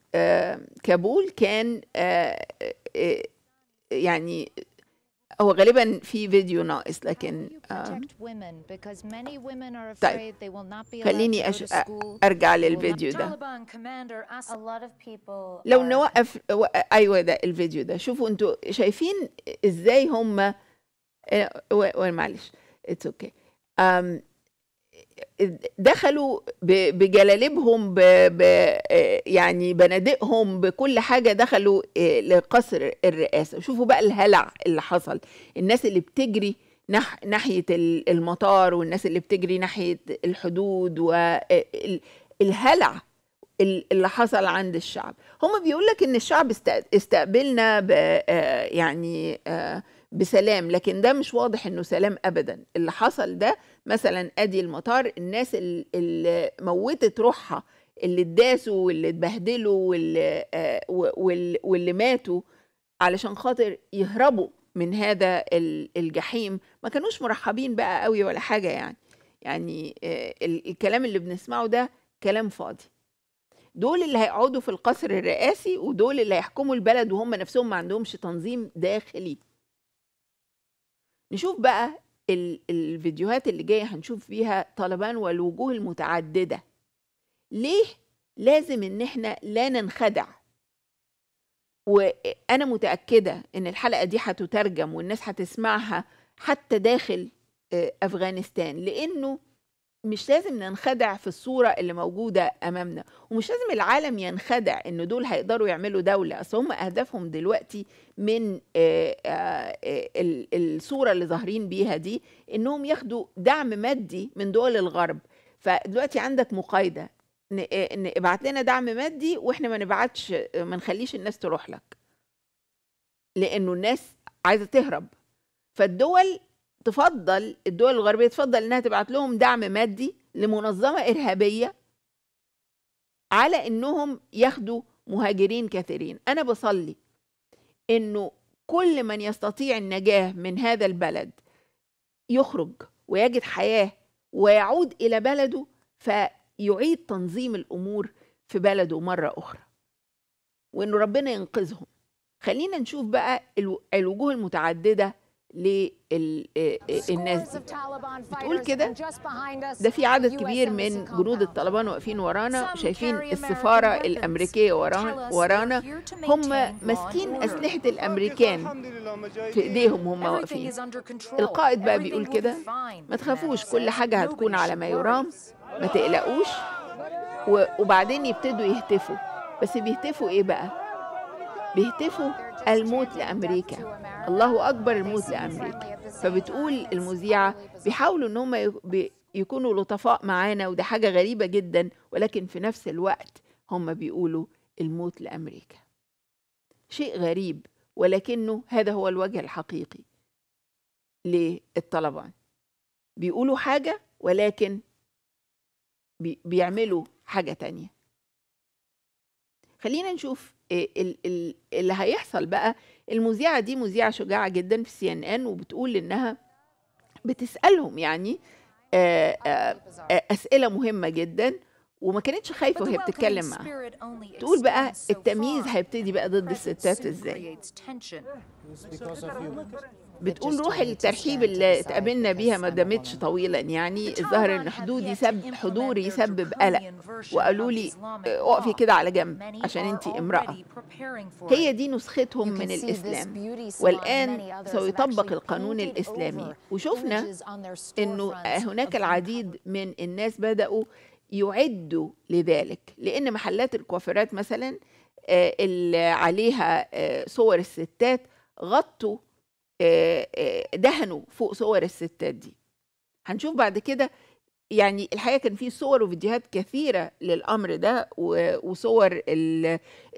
كابول كان يعني هو غالبا في فيديو ناقص لكن طيب خليني أش... ارجع للفيديو ده لو نوقف ايوه ده الفيديو ده شوفوا انتوا شايفين ازاي هم معلش اتس اوكي okay. دخلوا بجلالبهم ب ب يعني بنادقهم بكل حاجة دخلوا آه، لقصر الرئاسة شوفوا بقى الهلع اللي حصل الناس اللي بتجري نح ناحية المطار والناس اللي بتجري ناحية الحدود والهلع آه، اللي حصل عند الشعب هم بيقول لك ان الشعب استقبلنا ب آه، يعني بسلام لكن ده مش واضح انه سلام ابدا اللي حصل ده مثلا ادي المطار الناس اللي موتت روحها اللي اتداسوا واللي اتبهدلوا واللي, آه، واللي, واللي ماتوا علشان خاطر يهربوا من هذا الجحيم ما كانوش مرحبين بقى قوي ولا حاجة يعني يعني آه، الكلام اللي بنسمعه ده كلام فاضي دول اللي هيقعدوا في القصر الرئاسي ودول اللي هيحكموا البلد وهم نفسهم ما عندهمش تنظيم داخلي نشوف بقى الفيديوهات اللي جايه هنشوف فيها طالبان والوجوه المتعدده ليه لازم ان احنا لا ننخدع وانا متاكده ان الحلقه دي هتترجم والناس هتسمعها حتى داخل آه، افغانستان لانه مش لازم ننخدع في الصورة اللي موجودة أمامنا ومش لازم العالم ينخدع إن دول هيقدروا يعملوا دولة أصل هم أهدافهم دلوقتي من آه، آه، آه، الصورة اللي ظاهرين بيها دي إنهم ياخدوا دعم مادي من دول الغرب فدلوقتي عندك مقايدة إن ابعت لنا دعم مادي وإحنا ما نبعتش ما نخليش الناس تروح لك لأنه الناس عايزة تهرب فالدول تفضل الدول الغربية تفضل إنها تبعت لهم دعم مادي لمنظمة إرهابية على إنهم ياخدوا مهاجرين كثيرين أنا بصلي إنه كل من يستطيع النجاة من هذا البلد يخرج ويجد حياة ويعود إلى بلده فيعيد تنظيم الأمور في بلده مرة أخرى وإنه ربنا ينقذهم خلينا نشوف بقى الوجوه المتعددة للناس آه، آه، بتقول كده ده في عدد كبير من جنود الطالبان واقفين ورانا شايفين السفارة الأمريكية ورانا هم ماسكين أسلحة الأمريكان في إيديهم هم واقفين القائد بقى بيقول كده ما تخافوش كل حاجة هتكون على ما يرام ما تقلقوش وبعدين يبتدوا يهتفوا بس بيهتفوا إيه بقى بيهتفوا الموت لأمريكا الله أكبر الموت لأمريكا فبتقول المذيعة بيحاولوا إن هم يكونوا لطفاء معانا وده حاجة غريبة جدا ولكن في نفس الوقت هم بيقولوا الموت لأمريكا شيء غريب ولكنه هذا هو الوجه الحقيقي للطلبان بيقولوا حاجة ولكن بيعملوا حاجة تانية خلينا نشوف اللي هيحصل بقى المذيعه دي مذيعه شجاعه جدا في سي ان ان وبتقول انها بتسالهم يعني آه، آه، آه، اسئله مهمه جدا وما كانتش خايفه وهي بتتكلم معاها تقول بقى التمييز هيبتدي بقى ضد الستات ازاي بتقول روح الترحيب اللي اتقابلنا بيها ما دامتش طويلا يعني الظاهر ان حدودي سب حضوري يسبب قلق وقالوا لي آه، اقفي كده على جنب عشان انت امراه هي دي نسختهم من الاسلام والان سيطبق القانون الاسلامي وشفنا انه هناك العديد من الناس بداوا يعدوا لذلك لان محلات الكوافيرات مثلا آه، اللي عليها آه، صور الستات غطوا آه، آه، دهنوا فوق صور الستات دي هنشوف بعد كده يعني الحقيقه كان في صور وفيديوهات كثيره للامر ده وصور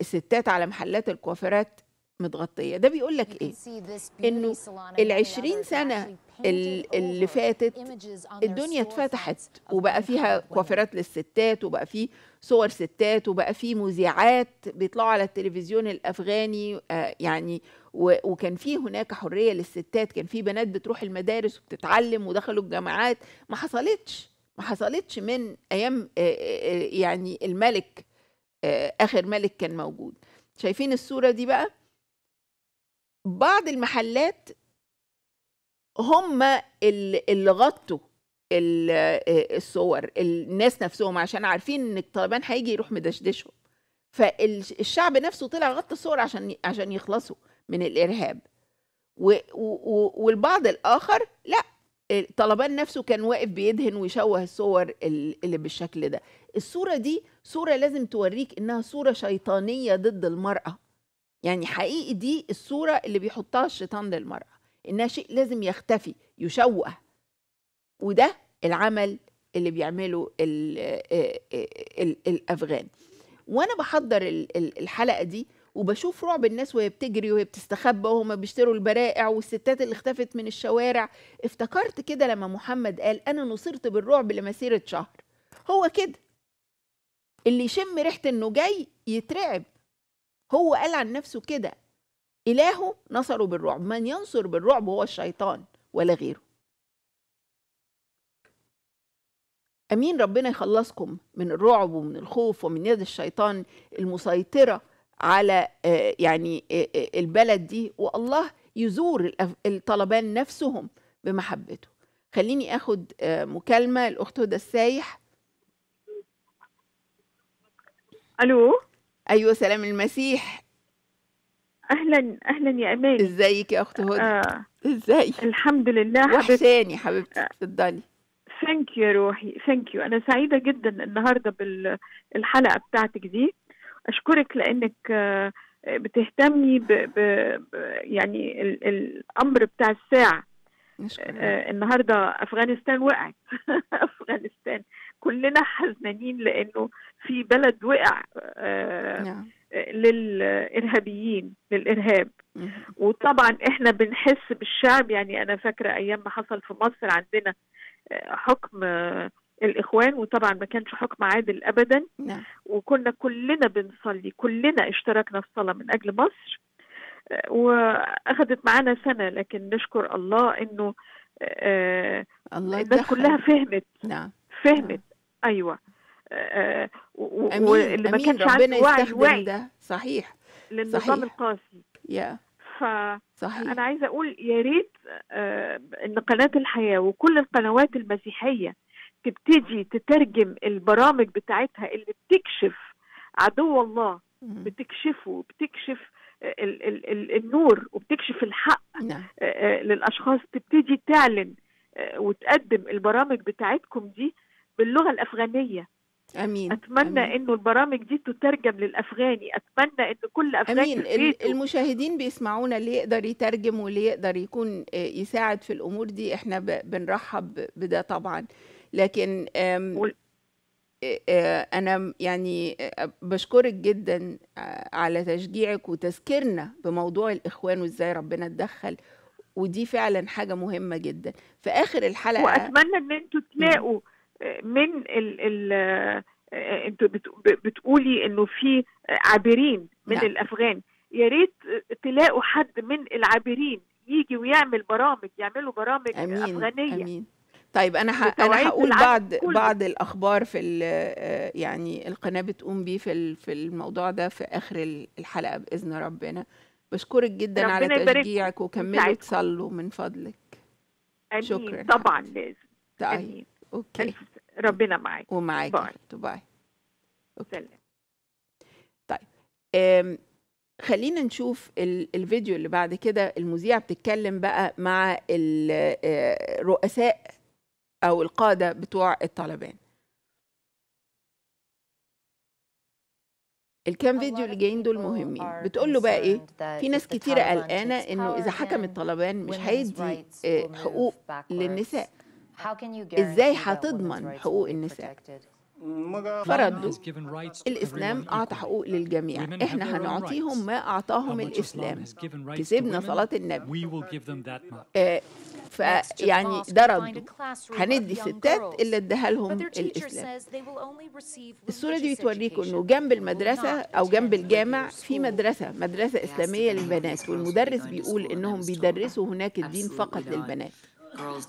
الستات على محلات الكوافيرات متغطيه ده بيقول لك ايه انه ال20 سنه اللي فاتت الدنيا اتفتحت وبقى فيها كوافيرات للستات وبقى فيه صور ستات وبقى فيه مذيعات بيطلعوا على التلفزيون الافغاني آه، يعني وكان في هناك حريه للستات كان في بنات بتروح المدارس وبتتعلم ودخلوا الجامعات ما حصلتش ما حصلتش من ايام يعني الملك اخر ملك كان موجود شايفين الصوره دي بقى بعض المحلات هم اللي غطوا الصور الناس نفسهم عشان عارفين ان الطالبان هيجي يروح مدشدشهم فالشعب نفسه طلع غطى الصور عشان عشان يخلصوا من الارهاب والبعض الاخر لا طلبان نفسه كان واقف بيدهن ويشوه الصور اللي بالشكل ده الصورة دي صورة لازم توريك إنها صورة شيطانية ضد المرأة يعني حقيقي دي الصورة اللي بيحطها الشيطان للمرأة إنها شيء لازم يختفي يشوه وده العمل اللي بيعمله الـ ال ال الأفغان وأنا بحضر الحلقة دي وبشوف رعب الناس وهي بتجري وهي بتستخبى وهما بيشتروا البرائع والستات اللي اختفت من الشوارع افتكرت كده لما محمد قال انا نصرت بالرعب لمسيره شهر هو كده اللي يشم ريحه انه جاي يترعب هو قال عن نفسه كده إلهه نصره بالرعب من ينصر بالرعب هو الشيطان ولا غيره أمين ربنا يخلصكم من الرعب ومن الخوف ومن يد الشيطان المسيطرة على آه، يعني آه، آه، البلد دي والله يزور الطلبان نفسهم بمحبته خليني اخد مكالمه الاخت هدى السايح الو ايوه سلام المسيح اهلا اهلا يا امان ازيك يا اخت هدى آه. ازيك الحمد لله وحشاني حبيبتي اتفضلي ثانك يو يا روحي ثانك يو انا سعيده جدا النهارده بالحلقه بتاعتك دي اشكرك لانك آه، بتهتمي ب... ب... يعني ال... الامر بتاع الساعه آه النهارده افغانستان وقعت <laughs> افغانستان كلنا حزنانين لانه في بلد وقع آه نعم. للارهابيين للارهاب وطبعا احنا بنحس بالشعب يعني انا فاكره ايام ما حصل في مصر عندنا آه، حكم آه الإخوان وطبعا ما كانش حكم عادل أبدا نعم. وكنا كلنا بنصلي كلنا اشتركنا في صلاة من أجل مصر آه، وأخذت معانا سنة لكن نشكر الله إنه آه، الله الناس دخل. كلها فهمت نعم. فهمت نعم. أيوة آه، واللي ما كانش عنده وعي وعي ده صحيح للنظام القاسي yeah. ف انا عايزه اقول يا ريت ان قناه الحياه وكل القنوات المسيحيه تبتدي تترجم البرامج بتاعتها اللي بتكشف عدو الله بتكشفه بتكشف النور وبتكشف الحق نعم. آه، آه، للاشخاص تبتدي تعلن آه، وتقدم البرامج بتاعتكم دي باللغه الافغانيه امين اتمنى أمين. انه البرامج دي تترجم للافغاني اتمنى ان كل افغاني امين المشاهدين بيسمعونا اللي يقدر يترجم واللي يقدر يكون يساعد في الامور دي احنا بنرحب بده طبعا لكن أنا يعني بشكرك جدا على تشجيعك وتذكيرنا بموضوع الإخوان وإزاي ربنا اتدخل ودي فعلا حاجة مهمة جدا في آخر الحلقة وأتمنى إن أنتوا تلاقوا من ال ال أنتوا بتقولي إنه في عابرين من نعم. الأفغان يا ريت تلاقوا حد من العابرين يجي ويعمل برامج يعملوا برامج أمين. أفغانية أمين. طيب انا انا هقول بعض بعض الاخبار في آه، يعني القناه بتقوم بيه في في الموضوع ده في اخر الحلقه باذن ربنا بشكرك جدا ربنا على تشجيعك وكملوا تصلوا من فضلك أمين. شكرا طبعا لازم طيب أمين. اوكي ربنا معاك ومعاك باي باي سلام. طيب أم. خلينا نشوف الفيديو اللي بعد كده المذيعة بتتكلم بقى مع آه، رؤساء أو القادة بتوع الطالبان الكام فيديو اللي جايين دول مهمين بتقول له بقى ايه في ناس كتيرة قلقانة انه اذا حكم الطالبان مش هيدي آه، حقوق للنساء ازاي هتضمن حقوق النساء فردوا الإسلام أعطى حقوق للجميع إحنا هنعطيهم ما أعطاهم الإسلام كسبنا صلاة النبي فيعني ده رد هندي ستات اللي اداها لهم الاسلام الصوره دي بتوريكم انه جنب المدرسه او جنب الجامع في مدرسه مدرسه اسلاميه للبنات والمدرس بيقول انهم بيدرسوا هناك الدين فقط للبنات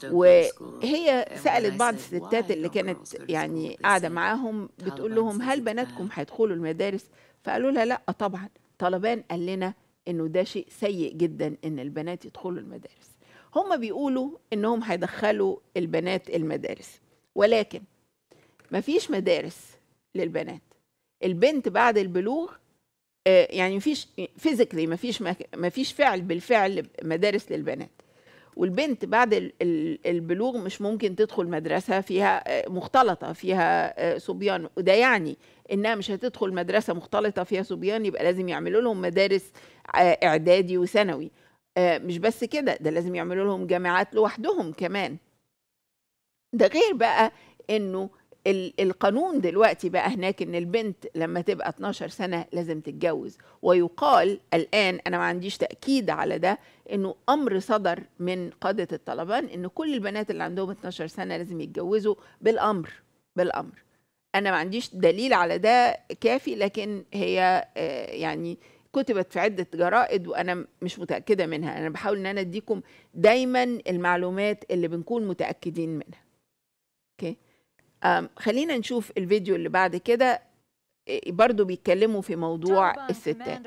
وهي سألت بعض الستات اللي كانت يعني قاعدة معاهم بتقول لهم هل بناتكم هيدخلوا المدارس فقالوا لها لا طبعا طالبان قال لنا انه ده شيء سيء جدا ان البنات يدخلوا المدارس هم بيقولوا انهم هيدخلوا البنات المدارس ولكن ما فيش مدارس للبنات البنت بعد البلوغ آه، يعني مفيش فيزيكلي مفيش مفيش فعل بالفعل مدارس للبنات والبنت بعد البلوغ مش ممكن تدخل مدرسة فيها آه، مختلطة فيها آه، صبيان وده يعني إنها مش هتدخل مدرسة مختلطة فيها صبيان يبقى لازم يعملوا لهم مدارس آه، إعدادي وثانوي مش بس كده ده لازم يعملوا لهم جامعات لوحدهم كمان ده غير بقى إنه القانون دلوقتي بقى هناك ان البنت لما تبقى 12 سنه لازم تتجوز ويقال الان انا ما عنديش تاكيد على ده انه امر صدر من قاده الطلبان ان كل البنات اللي عندهم 12 سنه لازم يتجوزوا بالامر بالامر انا ما عنديش دليل على ده كافي لكن هي آه، يعني كتبت في عدة جرائد وأنا مش متأكدة منها أنا بحاول أن أنا أديكم دايما المعلومات اللي بنكون متأكدين منها أوكي okay. خلينا نشوف الفيديو اللي بعد كده إيه، برضو بيتكلموا في موضوع الستات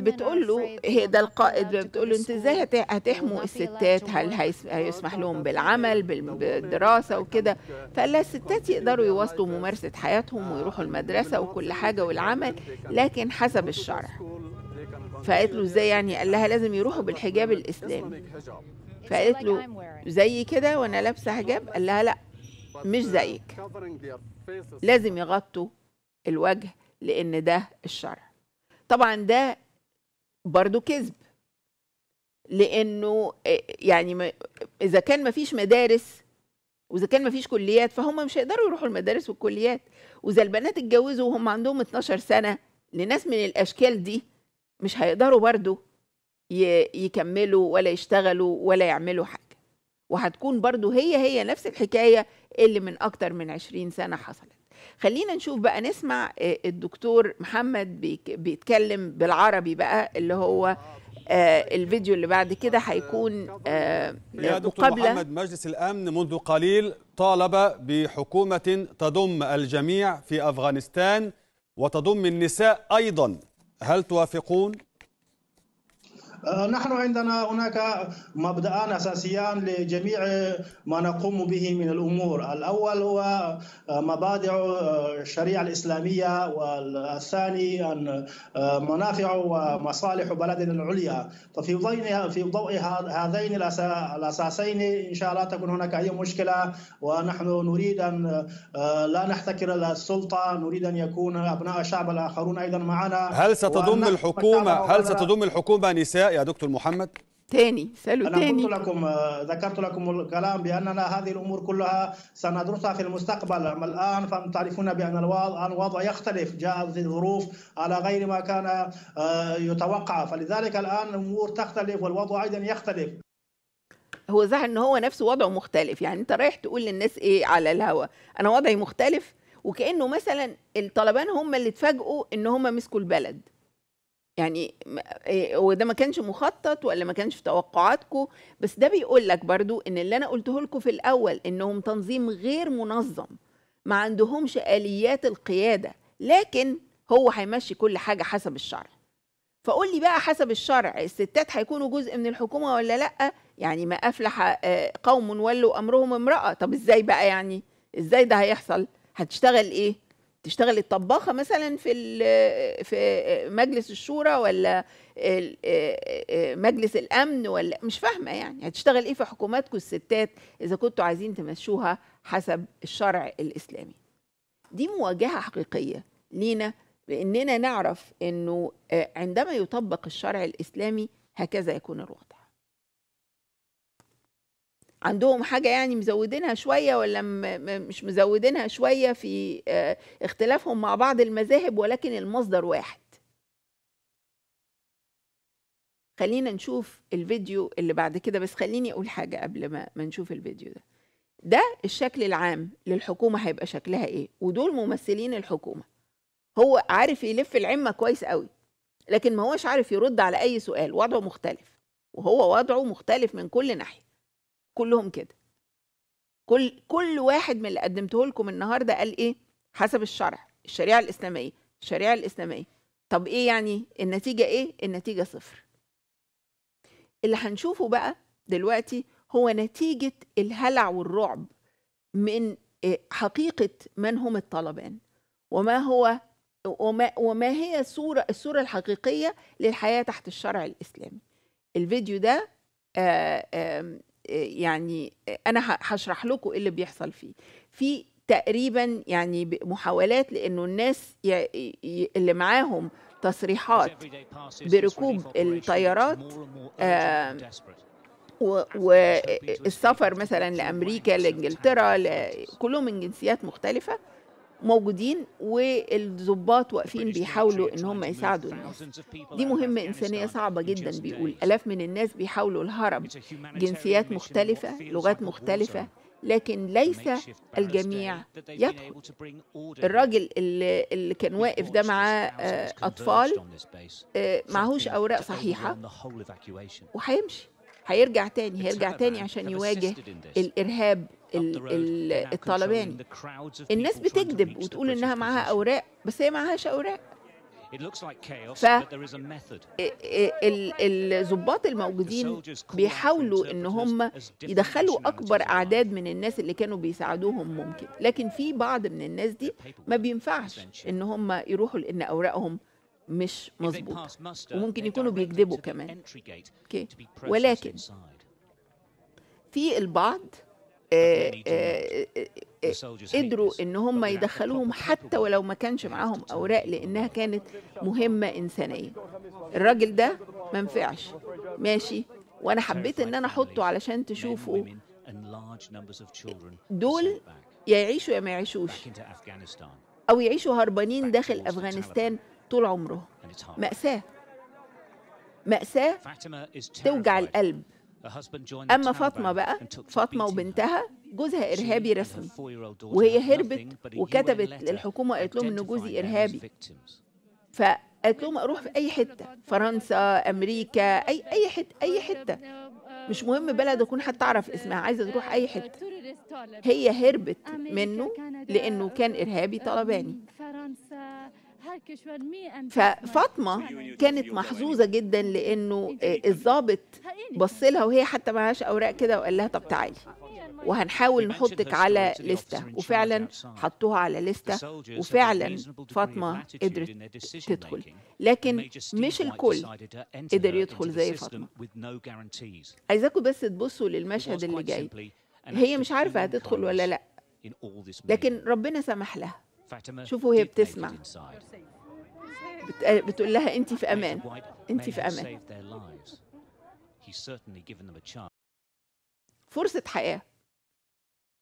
بتقول له هي ده القائد بتقول له انت ازاي هتحموا الستات هل هيسمح لهم بالعمل بالدراسه وكده uh, فقال لها الستات يقدروا يواصلوا ممارسه حياتهم uh, ويروحوا المدرسه وكل حاجه والعمل لكن حسب الشرع فقالت له ازاي يعني قال لها لازم يروحوا بالحجاب الاسلامي فقالت له زي كده وانا لابسه حجاب قال لها لا مش زيك لازم يغطوا الوجه لان ده الشرع طبعا ده برضو كذب لانه آه، يعني اذا كان مفيش مدارس واذا كان مفيش كليات فهم مش هيقدروا يروحوا المدارس والكليات واذا البنات اتجوزوا وهم عندهم 12 سنه لناس من الاشكال دي مش هيقدروا برضو يكملوا ولا يشتغلوا ولا يعملوا حاجة وهتكون برضو هي هي نفس الحكاية اللي من أكتر من 20 سنة حصلت خلينا نشوف بقى نسمع آه، الدكتور محمد بيتكلم بالعربي بقى اللي هو آه الفيديو اللي بعد كده هيكون آه يا يعني دكتور مقابلة محمد مجلس الأمن منذ قليل طالب بحكومة تضم الجميع في أفغانستان وتضم النساء أيضا هل توافقون آه، نحن عندنا هناك مبدأان أساسيان لجميع ما نقوم به من الأمور الأول هو آه، مبادئ آه، الشريعة الإسلامية والثاني أن منافع ومصالح بلدنا العليا ففي في ضوء هذين الأساسين إن شاء الله تكون هناك أي مشكلة ونحن نريد أن لا نحتكر السلطة نريد أن يكون أبناء الشعب الآخرون أيضا معنا هل ستضم الحكومة هل ستضم الحكومة نساء يا دكتور محمد تاني سألوا أنا تاني. قلت لكم ذكرت لكم الكلام بأننا هذه الأمور كلها سندرسها في المستقبل أما الآن فأنتم تعرفون بأن الوضع, الوضع يختلف جاءت الظروف على غير ما كان آه، يتوقع فلذلك الآن الأمور تختلف والوضع أيضا يختلف هو ظاهر ان هو نفسه وضعه مختلف يعني انت رايح تقول للناس ايه على الهوا انا وضعي مختلف وكانه مثلا الطلبان هم اللي اتفاجئوا ان هم مسكوا البلد يعني وده ما كانش مخطط ولا ما كانش في توقعاتكم بس ده بيقول لك برضو ان اللي انا قلته لكم في الاول انهم تنظيم غير منظم ما عندهمش اليات القياده لكن هو هيمشي كل حاجه حسب الشرع فقول لي بقى حسب الشرع الستات هيكونوا جزء من الحكومه ولا لا يعني ما افلح قوم ولوا امرهم امراه طب ازاي بقى يعني ازاي ده هيحصل هتشتغل ايه تشتغل الطباخه مثلا في في مجلس الشورى ولا مجلس الامن ولا مش فاهمه يعني هتشتغل ايه في حكوماتكم الستات اذا كنتوا عايزين تمشوها حسب الشرع الاسلامي دي مواجهه حقيقيه لينا باننا نعرف انه عندما يطبق الشرع الاسلامي هكذا يكون الوضع عندهم حاجة يعني مزودينها شوية ولا مش مزودينها شوية في آه، اختلافهم مع بعض المذاهب ولكن المصدر واحد خلينا نشوف الفيديو اللي بعد كده بس خليني أقول حاجة قبل ما, ما نشوف الفيديو ده ده الشكل العام للحكومة هيبقى شكلها إيه ودول ممثلين الحكومة هو عارف يلف العمة كويس قوي لكن ما هوش عارف يرد على أي سؤال وضعه مختلف وهو وضعه مختلف من كل ناحية كلهم كده كل كل واحد من اللي قدمته لكم النهارده قال ايه حسب الشرع الشريعه الاسلاميه الشريعه الاسلاميه طب ايه يعني النتيجه ايه النتيجه صفر اللي هنشوفه بقى دلوقتي هو نتيجه الهلع والرعب من آه، حقيقه من هم الطلبان وما هو وما, وما هي الصورة, الصورة الحقيقية للحياة تحت الشرع الإسلامي الفيديو ده آآ آه، آآ يعني انا هشرح لكم ايه اللي بيحصل فيه في تقريبا يعني محاولات لانه الناس اللي معاهم تصريحات بركوب الطيارات والسفر مثلا لامريكا لانجلترا كلهم من جنسيات مختلفه موجودين والضباط واقفين بيحاولوا ان هم يساعدوا الناس دي مهمه انسانيه صعبه جدا بيقول الاف من الناس بيحاولوا الهرب جنسيات مختلفه لغات مختلفه لكن ليس الجميع يدخل الراجل اللي, اللي كان واقف ده معاه آه، أطفال آه، معهوش أوراق صحيحة وهيمشي هيرجع تاني هيرجع تاني عشان يواجه الإرهاب الطالباني الناس بتكذب وتقول انها معاها اوراق بس هي معهاش اوراق ف الظباط الموجودين بيحاولوا ان هم يدخلوا اكبر اعداد من الناس اللي كانوا بيساعدوهم ممكن لكن في بعض من الناس دي ما بينفعش ان هم يروحوا لان اوراقهم مش مظبوطه وممكن يكونوا بيكذبوا كمان okay. ولكن في البعض آه، آه، آه، قدروا ان هم يدخلوهم حتى ولو ما كانش معاهم اوراق لانها كانت مهمه انسانيه الراجل ده ما نفعش ماشي وانا حبيت ان انا احطه علشان تشوفوا دول يا يعيشوا يا ما يعيشوش او يعيشوا هربانين داخل افغانستان طول عمرهم ماساه ماساه توجع القلب أما فاطمة بقى فاطمة وبنتها جوزها إرهابي رسمي وهي هربت وكتبت للحكومة وقالت لهم إن جوزي إرهابي فقالت لهم أروح في أي حتة فرنسا أمريكا أي أي حتة أي حتة مش مهم بلد أكون حتى أعرف اسمها عايزة تروح أي حتة هي هربت منه لأنه كان إرهابي طلباني ففاطمه كانت محظوظه جدا لانه إيه الضابط بص لها وهي حتى معهاش اوراق كده وقال لها طب تعالي وهنحاول نحطك على لستة وفعلا حطوها على لستة وفعلا فاطمة قدرت تدخل لكن مش الكل قدر يدخل زي فاطمة عايزاكم بس تبصوا للمشهد اللي جاي هي مش عارفة هتدخل ولا لا لكن ربنا سمح لها شوفوا هي بتسمع آه، بتقول لها انت في امان انت في امان فرصة حياة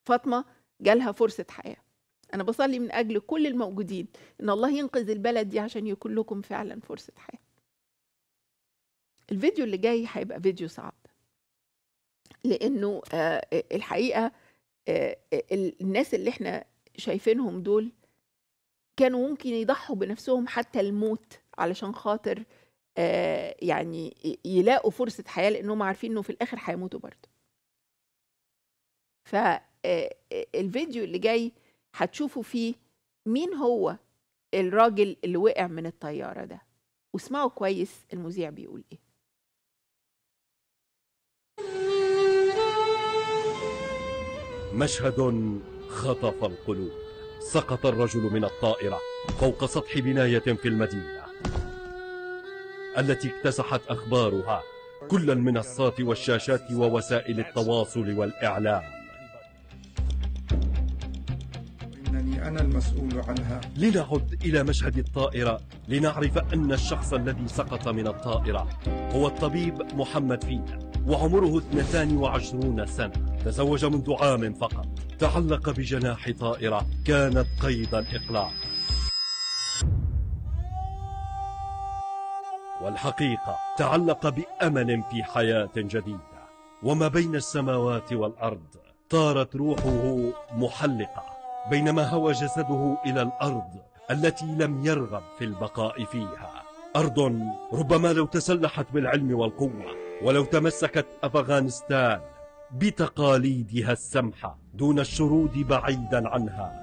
فاطمة جالها فرصة حياة أنا بصلي من أجل كل الموجودين إن الله ينقذ البلد دي عشان يكون لكم فعلا فرصة حياة الفيديو اللي جاي هيبقى فيديو صعب لأنه آه، آه، الحقيقة الناس اللي احنا شايفينهم دول كانوا ممكن يضحوا بنفسهم حتى الموت علشان خاطر آه، يعني يلاقوا فرصة حياة لأنهم عارفين إنه في الآخر هيموتوا برضه. فالفيديو آه، آه، اللي جاي هتشوفوا فيه مين هو الراجل اللي وقع من الطيارة ده واسمعوا كويس المذيع بيقول إيه. مشهد خطف القلوب سقط الرجل من الطائرة فوق سطح بناية في المدينة التي اكتسحت أخبارها كل المنصات والشاشات ووسائل التواصل والإعلام إنني أنا المسؤول عنها لنعد إلى مشهد الطائرة لنعرف أن الشخص الذي سقط من الطائرة هو الطبيب محمد فينا وعمره 22 سنة تزوج منذ عام فقط تعلق بجناح طائرة كانت قيد الإقلاع والحقيقة تعلق بأمل في حياة جديدة وما بين السماوات والأرض طارت روحه محلقة بينما هوى جسده إلى الأرض التي لم يرغب في البقاء فيها أرض ربما لو تسلحت بالعلم والقوة ولو تمسكت أفغانستان بتقاليدها السمحة دون الشرود بعيدا عنها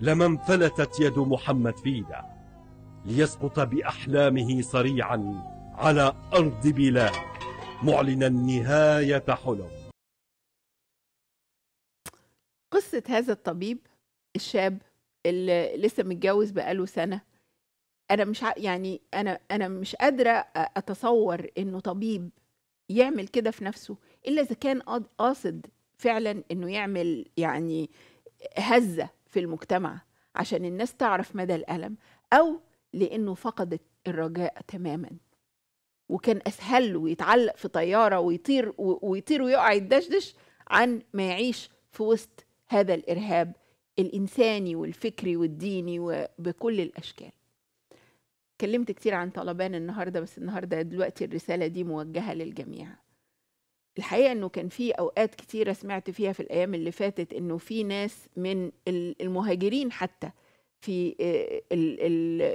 لما انفلتت يد محمد فيدا ليسقط بأحلامه صريعا على أرض بلاد معلنا نهاية حلم قصة هذا الطبيب الشاب اللي لسه متجوز بقاله سنة أنا مش ع... يعني أنا أنا مش قادرة أتصور إنه طبيب يعمل كده في نفسه إلا إذا كان قاصد فعلا إنه يعمل يعني هزة في المجتمع عشان الناس تعرف مدى الألم أو لأنه فقدت الرجاء تماما وكان أسهل له يتعلق في طيارة ويطير ويطير ويقع يدشدش عن ما يعيش في وسط هذا الإرهاب الإنساني والفكري والديني وبكل الأشكال اتكلمت كتير عن طلبان النهارده بس النهارده دلوقتي الرساله دي موجهه للجميع الحقيقه انه كان في اوقات كتيره سمعت فيها في الايام اللي فاتت انه في ناس من المهاجرين حتى في آه،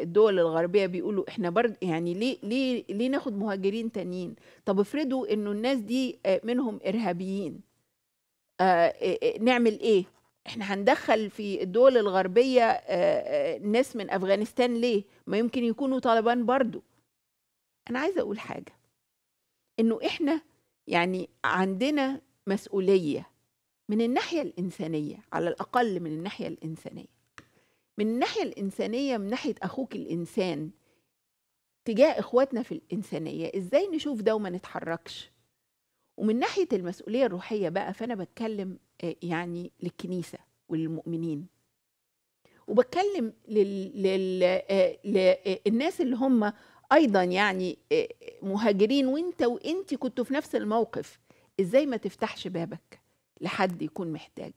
الدول الغربيه بيقولوا احنا برد يعني ليه ليه ليه ناخد مهاجرين تانيين طب افرضوا انه الناس دي آه، منهم ارهابيين آه، نعمل ايه احنا هندخل في الدول الغربية آه، آه، ناس من أفغانستان ليه؟ ما يمكن يكونوا طالبان برضو أنا عايزة أقول حاجة إنه إحنا يعني عندنا مسؤولية من الناحية الإنسانية على الأقل من الناحية الإنسانية من الناحية الإنسانية من ناحية أخوك الإنسان تجاه إخواتنا في الإنسانية إزاي نشوف ده وما نتحركش ومن ناحيه المسؤوليه الروحيه بقى فانا بتكلم آه، يعني للكنيسه وللمؤمنين وبتكلم لل... لل... آه، للناس آه، اللي هم ايضا يعني مهاجرين وانت وانت كنتوا في نفس الموقف ازاي ما تفتحش بابك لحد يكون محتاج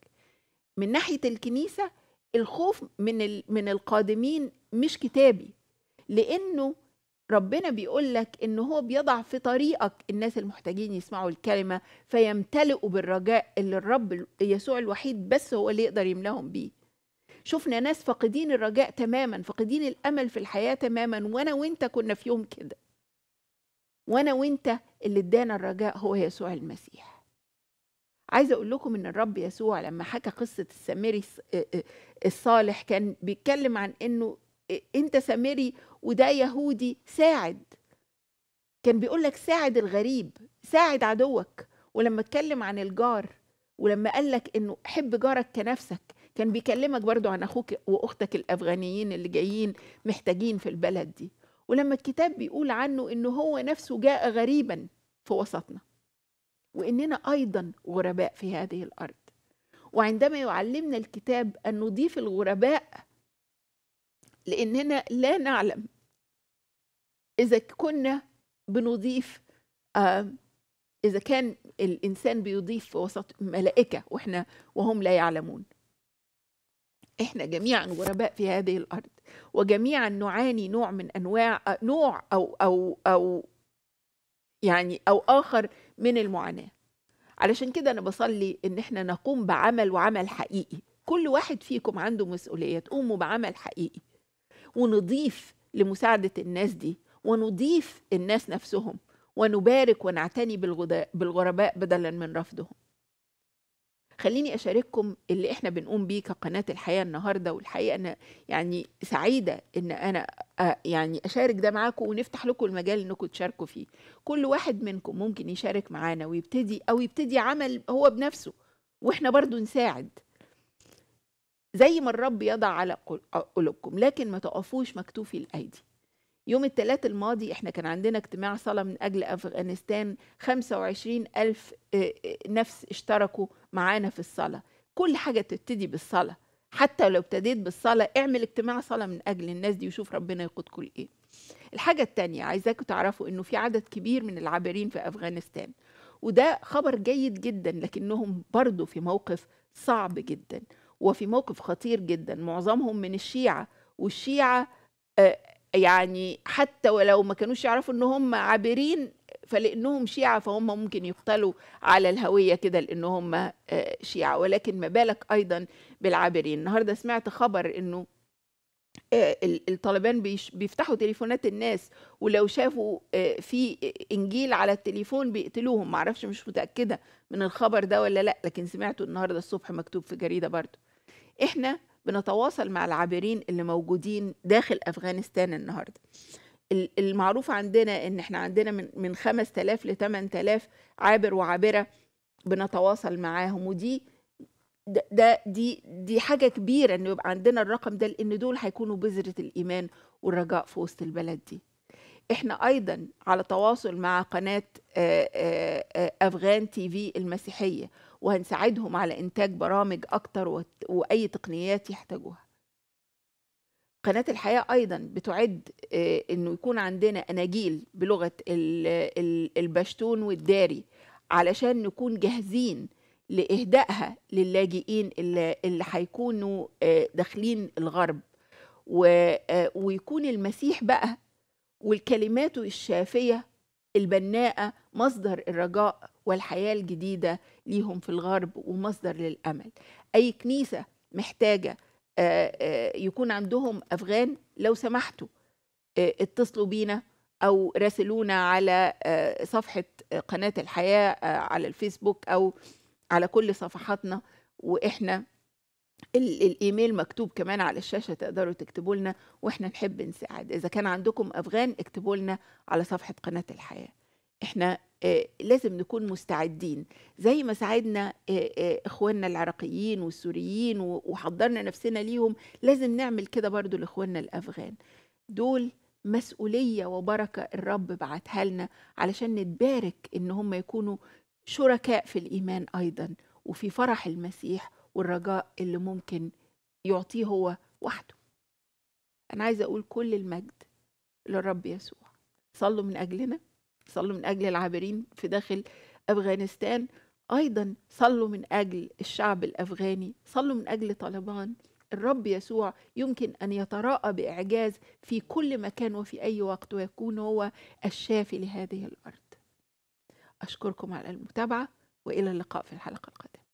من ناحيه الكنيسه الخوف من ال... من القادمين مش كتابي لانه ربنا بيقول لك ان هو بيضع في طريقك الناس المحتاجين يسمعوا الكلمه فيمتلئوا بالرجاء اللي الرب يسوع الوحيد بس هو اللي يقدر يملاهم بيه شفنا ناس فاقدين الرجاء تماما فاقدين الامل في الحياه تماما وانا وانت كنا في يوم كده وانا وانت اللي ادانا الرجاء هو يسوع المسيح عايزه اقول لكم ان الرب يسوع لما حكى قصه السامري آه، آه، الصالح كان بيتكلم عن انه انت سامري وده يهودي ساعد كان بيقول لك ساعد الغريب ساعد عدوك ولما اتكلم عن الجار ولما قال لك انه حب جارك كنفسك كان بيكلمك برضو عن اخوك واختك الافغانيين اللي جايين محتاجين في البلد دي ولما الكتاب بيقول عنه انه هو نفسه جاء غريبا في وسطنا واننا ايضا غرباء في هذه الارض وعندما يعلمنا الكتاب ان نضيف الغرباء لأننا لا نعلم إذا كنا بنضيف إذا كان الإنسان بيضيف في وسط ملائكة وإحنا وهم لا يعلمون إحنا جميعا غرباء في هذه الأرض وجميعا نعاني نوع من أنواع نوع أو أو أو يعني أو آخر من المعاناة علشان كده أنا بصلي إن إحنا نقوم بعمل وعمل حقيقي كل واحد فيكم عنده مسؤولية تقوموا بعمل حقيقي ونضيف لمساعدة الناس دي ونضيف الناس نفسهم ونبارك ونعتني بالغرباء بدلا من رفضهم خليني أشارككم اللي إحنا بنقوم بيه كقناة الحياة النهاردة والحقيقة أنا يعني سعيدة إن أنا آه، يعني أشارك ده معاكم ونفتح لكم المجال إنكم تشاركوا فيه كل واحد منكم ممكن يشارك معانا ويبتدي أو يبتدي عمل هو بنفسه وإحنا برضو نساعد زي ما الرب يضع على قلوبكم لكن ما تقفوش مكتوفي الأيدي يوم الثلاث الماضي احنا كان عندنا اجتماع صلاة من أجل أفغانستان 25 ألف نفس اشتركوا معانا في الصلاة كل حاجة تبتدي بالصلاة حتى لو ابتديت بالصلاة اعمل اجتماع صلاة من أجل الناس دي وشوف ربنا يقودكم إيه الحاجة التانية عايزاكم تعرفوا إنه في عدد كبير من العابرين في أفغانستان وده خبر جيد جدا لكنهم برضو في موقف صعب جدا وفي موقف خطير جدا معظمهم من الشيعة والشيعة آه، يعني حتى ولو ما كانوش يعرفوا ان هم عابرين فلانهم شيعه فهم ممكن يقتلوا على الهويه كده لان هم آه، شيعه ولكن ما بالك ايضا بالعابرين النهارده سمعت خبر انه آه، الطالبان بيفتحوا تليفونات الناس ولو شافوا في انجيل على التليفون بيقتلوهم معرفش مش متاكده من الخبر ده ولا لا لكن سمعته النهارده الصبح مكتوب في جريده برضه احنا بنتواصل مع العابرين اللي موجودين داخل افغانستان النهارده المعروف عندنا ان احنا عندنا من من 5000 ل 8000 عابر وعابره بنتواصل معاهم ودي ده دي دي حاجه كبيره انه يبقى عندنا الرقم ده لان دول هيكونوا بذره الايمان والرجاء في وسط البلد دي احنا ايضا على تواصل مع قناه افغان تي في المسيحيه وهنساعدهم على انتاج برامج اكتر واي تقنيات يحتاجوها قناة الحياة أيضا بتعد آه، إنه يكون عندنا أناجيل بلغة البشتون والداري علشان نكون جاهزين لإهدائها للاجئين اللي هيكونوا آه، داخلين الغرب آه، ويكون المسيح بقى والكلمات الشافية البناءة مصدر الرجاء والحياة الجديدة ليهم في الغرب ومصدر للأمل اي كنيسه محتاجه آه، آه، يكون عندهم افغان لو سمحتوا آه، اتصلوا بينا او راسلونا على صفحه قناه الحياه على الفيسبوك او على كل صفحاتنا واحنا الايميل مكتوب كمان على الشاشه تقدروا تكتبوا لنا واحنا نحب نساعد اذا كان عندكم افغان اكتبوا لنا على صفحه قناه الحياه احنا آه، لازم نكون مستعدين زي ما ساعدنا آه، آه، اخواننا العراقيين والسوريين وحضرنا نفسنا ليهم لازم نعمل كده برضو لاخواننا الافغان دول مسؤوليه وبركه الرب بعتها لنا علشان نتبارك ان هم يكونوا شركاء في الايمان ايضا وفي فرح المسيح والرجاء اللي ممكن يعطيه هو وحده انا عايزه اقول كل المجد للرب يسوع صلوا من اجلنا صلوا من أجل العابرين في داخل أفغانستان أيضا صلوا من أجل الشعب الأفغاني صلوا من أجل طالبان الرب يسوع يمكن أن يتراءى بإعجاز في كل مكان وفي أي وقت ويكون هو الشافي لهذه الأرض أشكركم على المتابعة وإلى اللقاء في الحلقة القادمة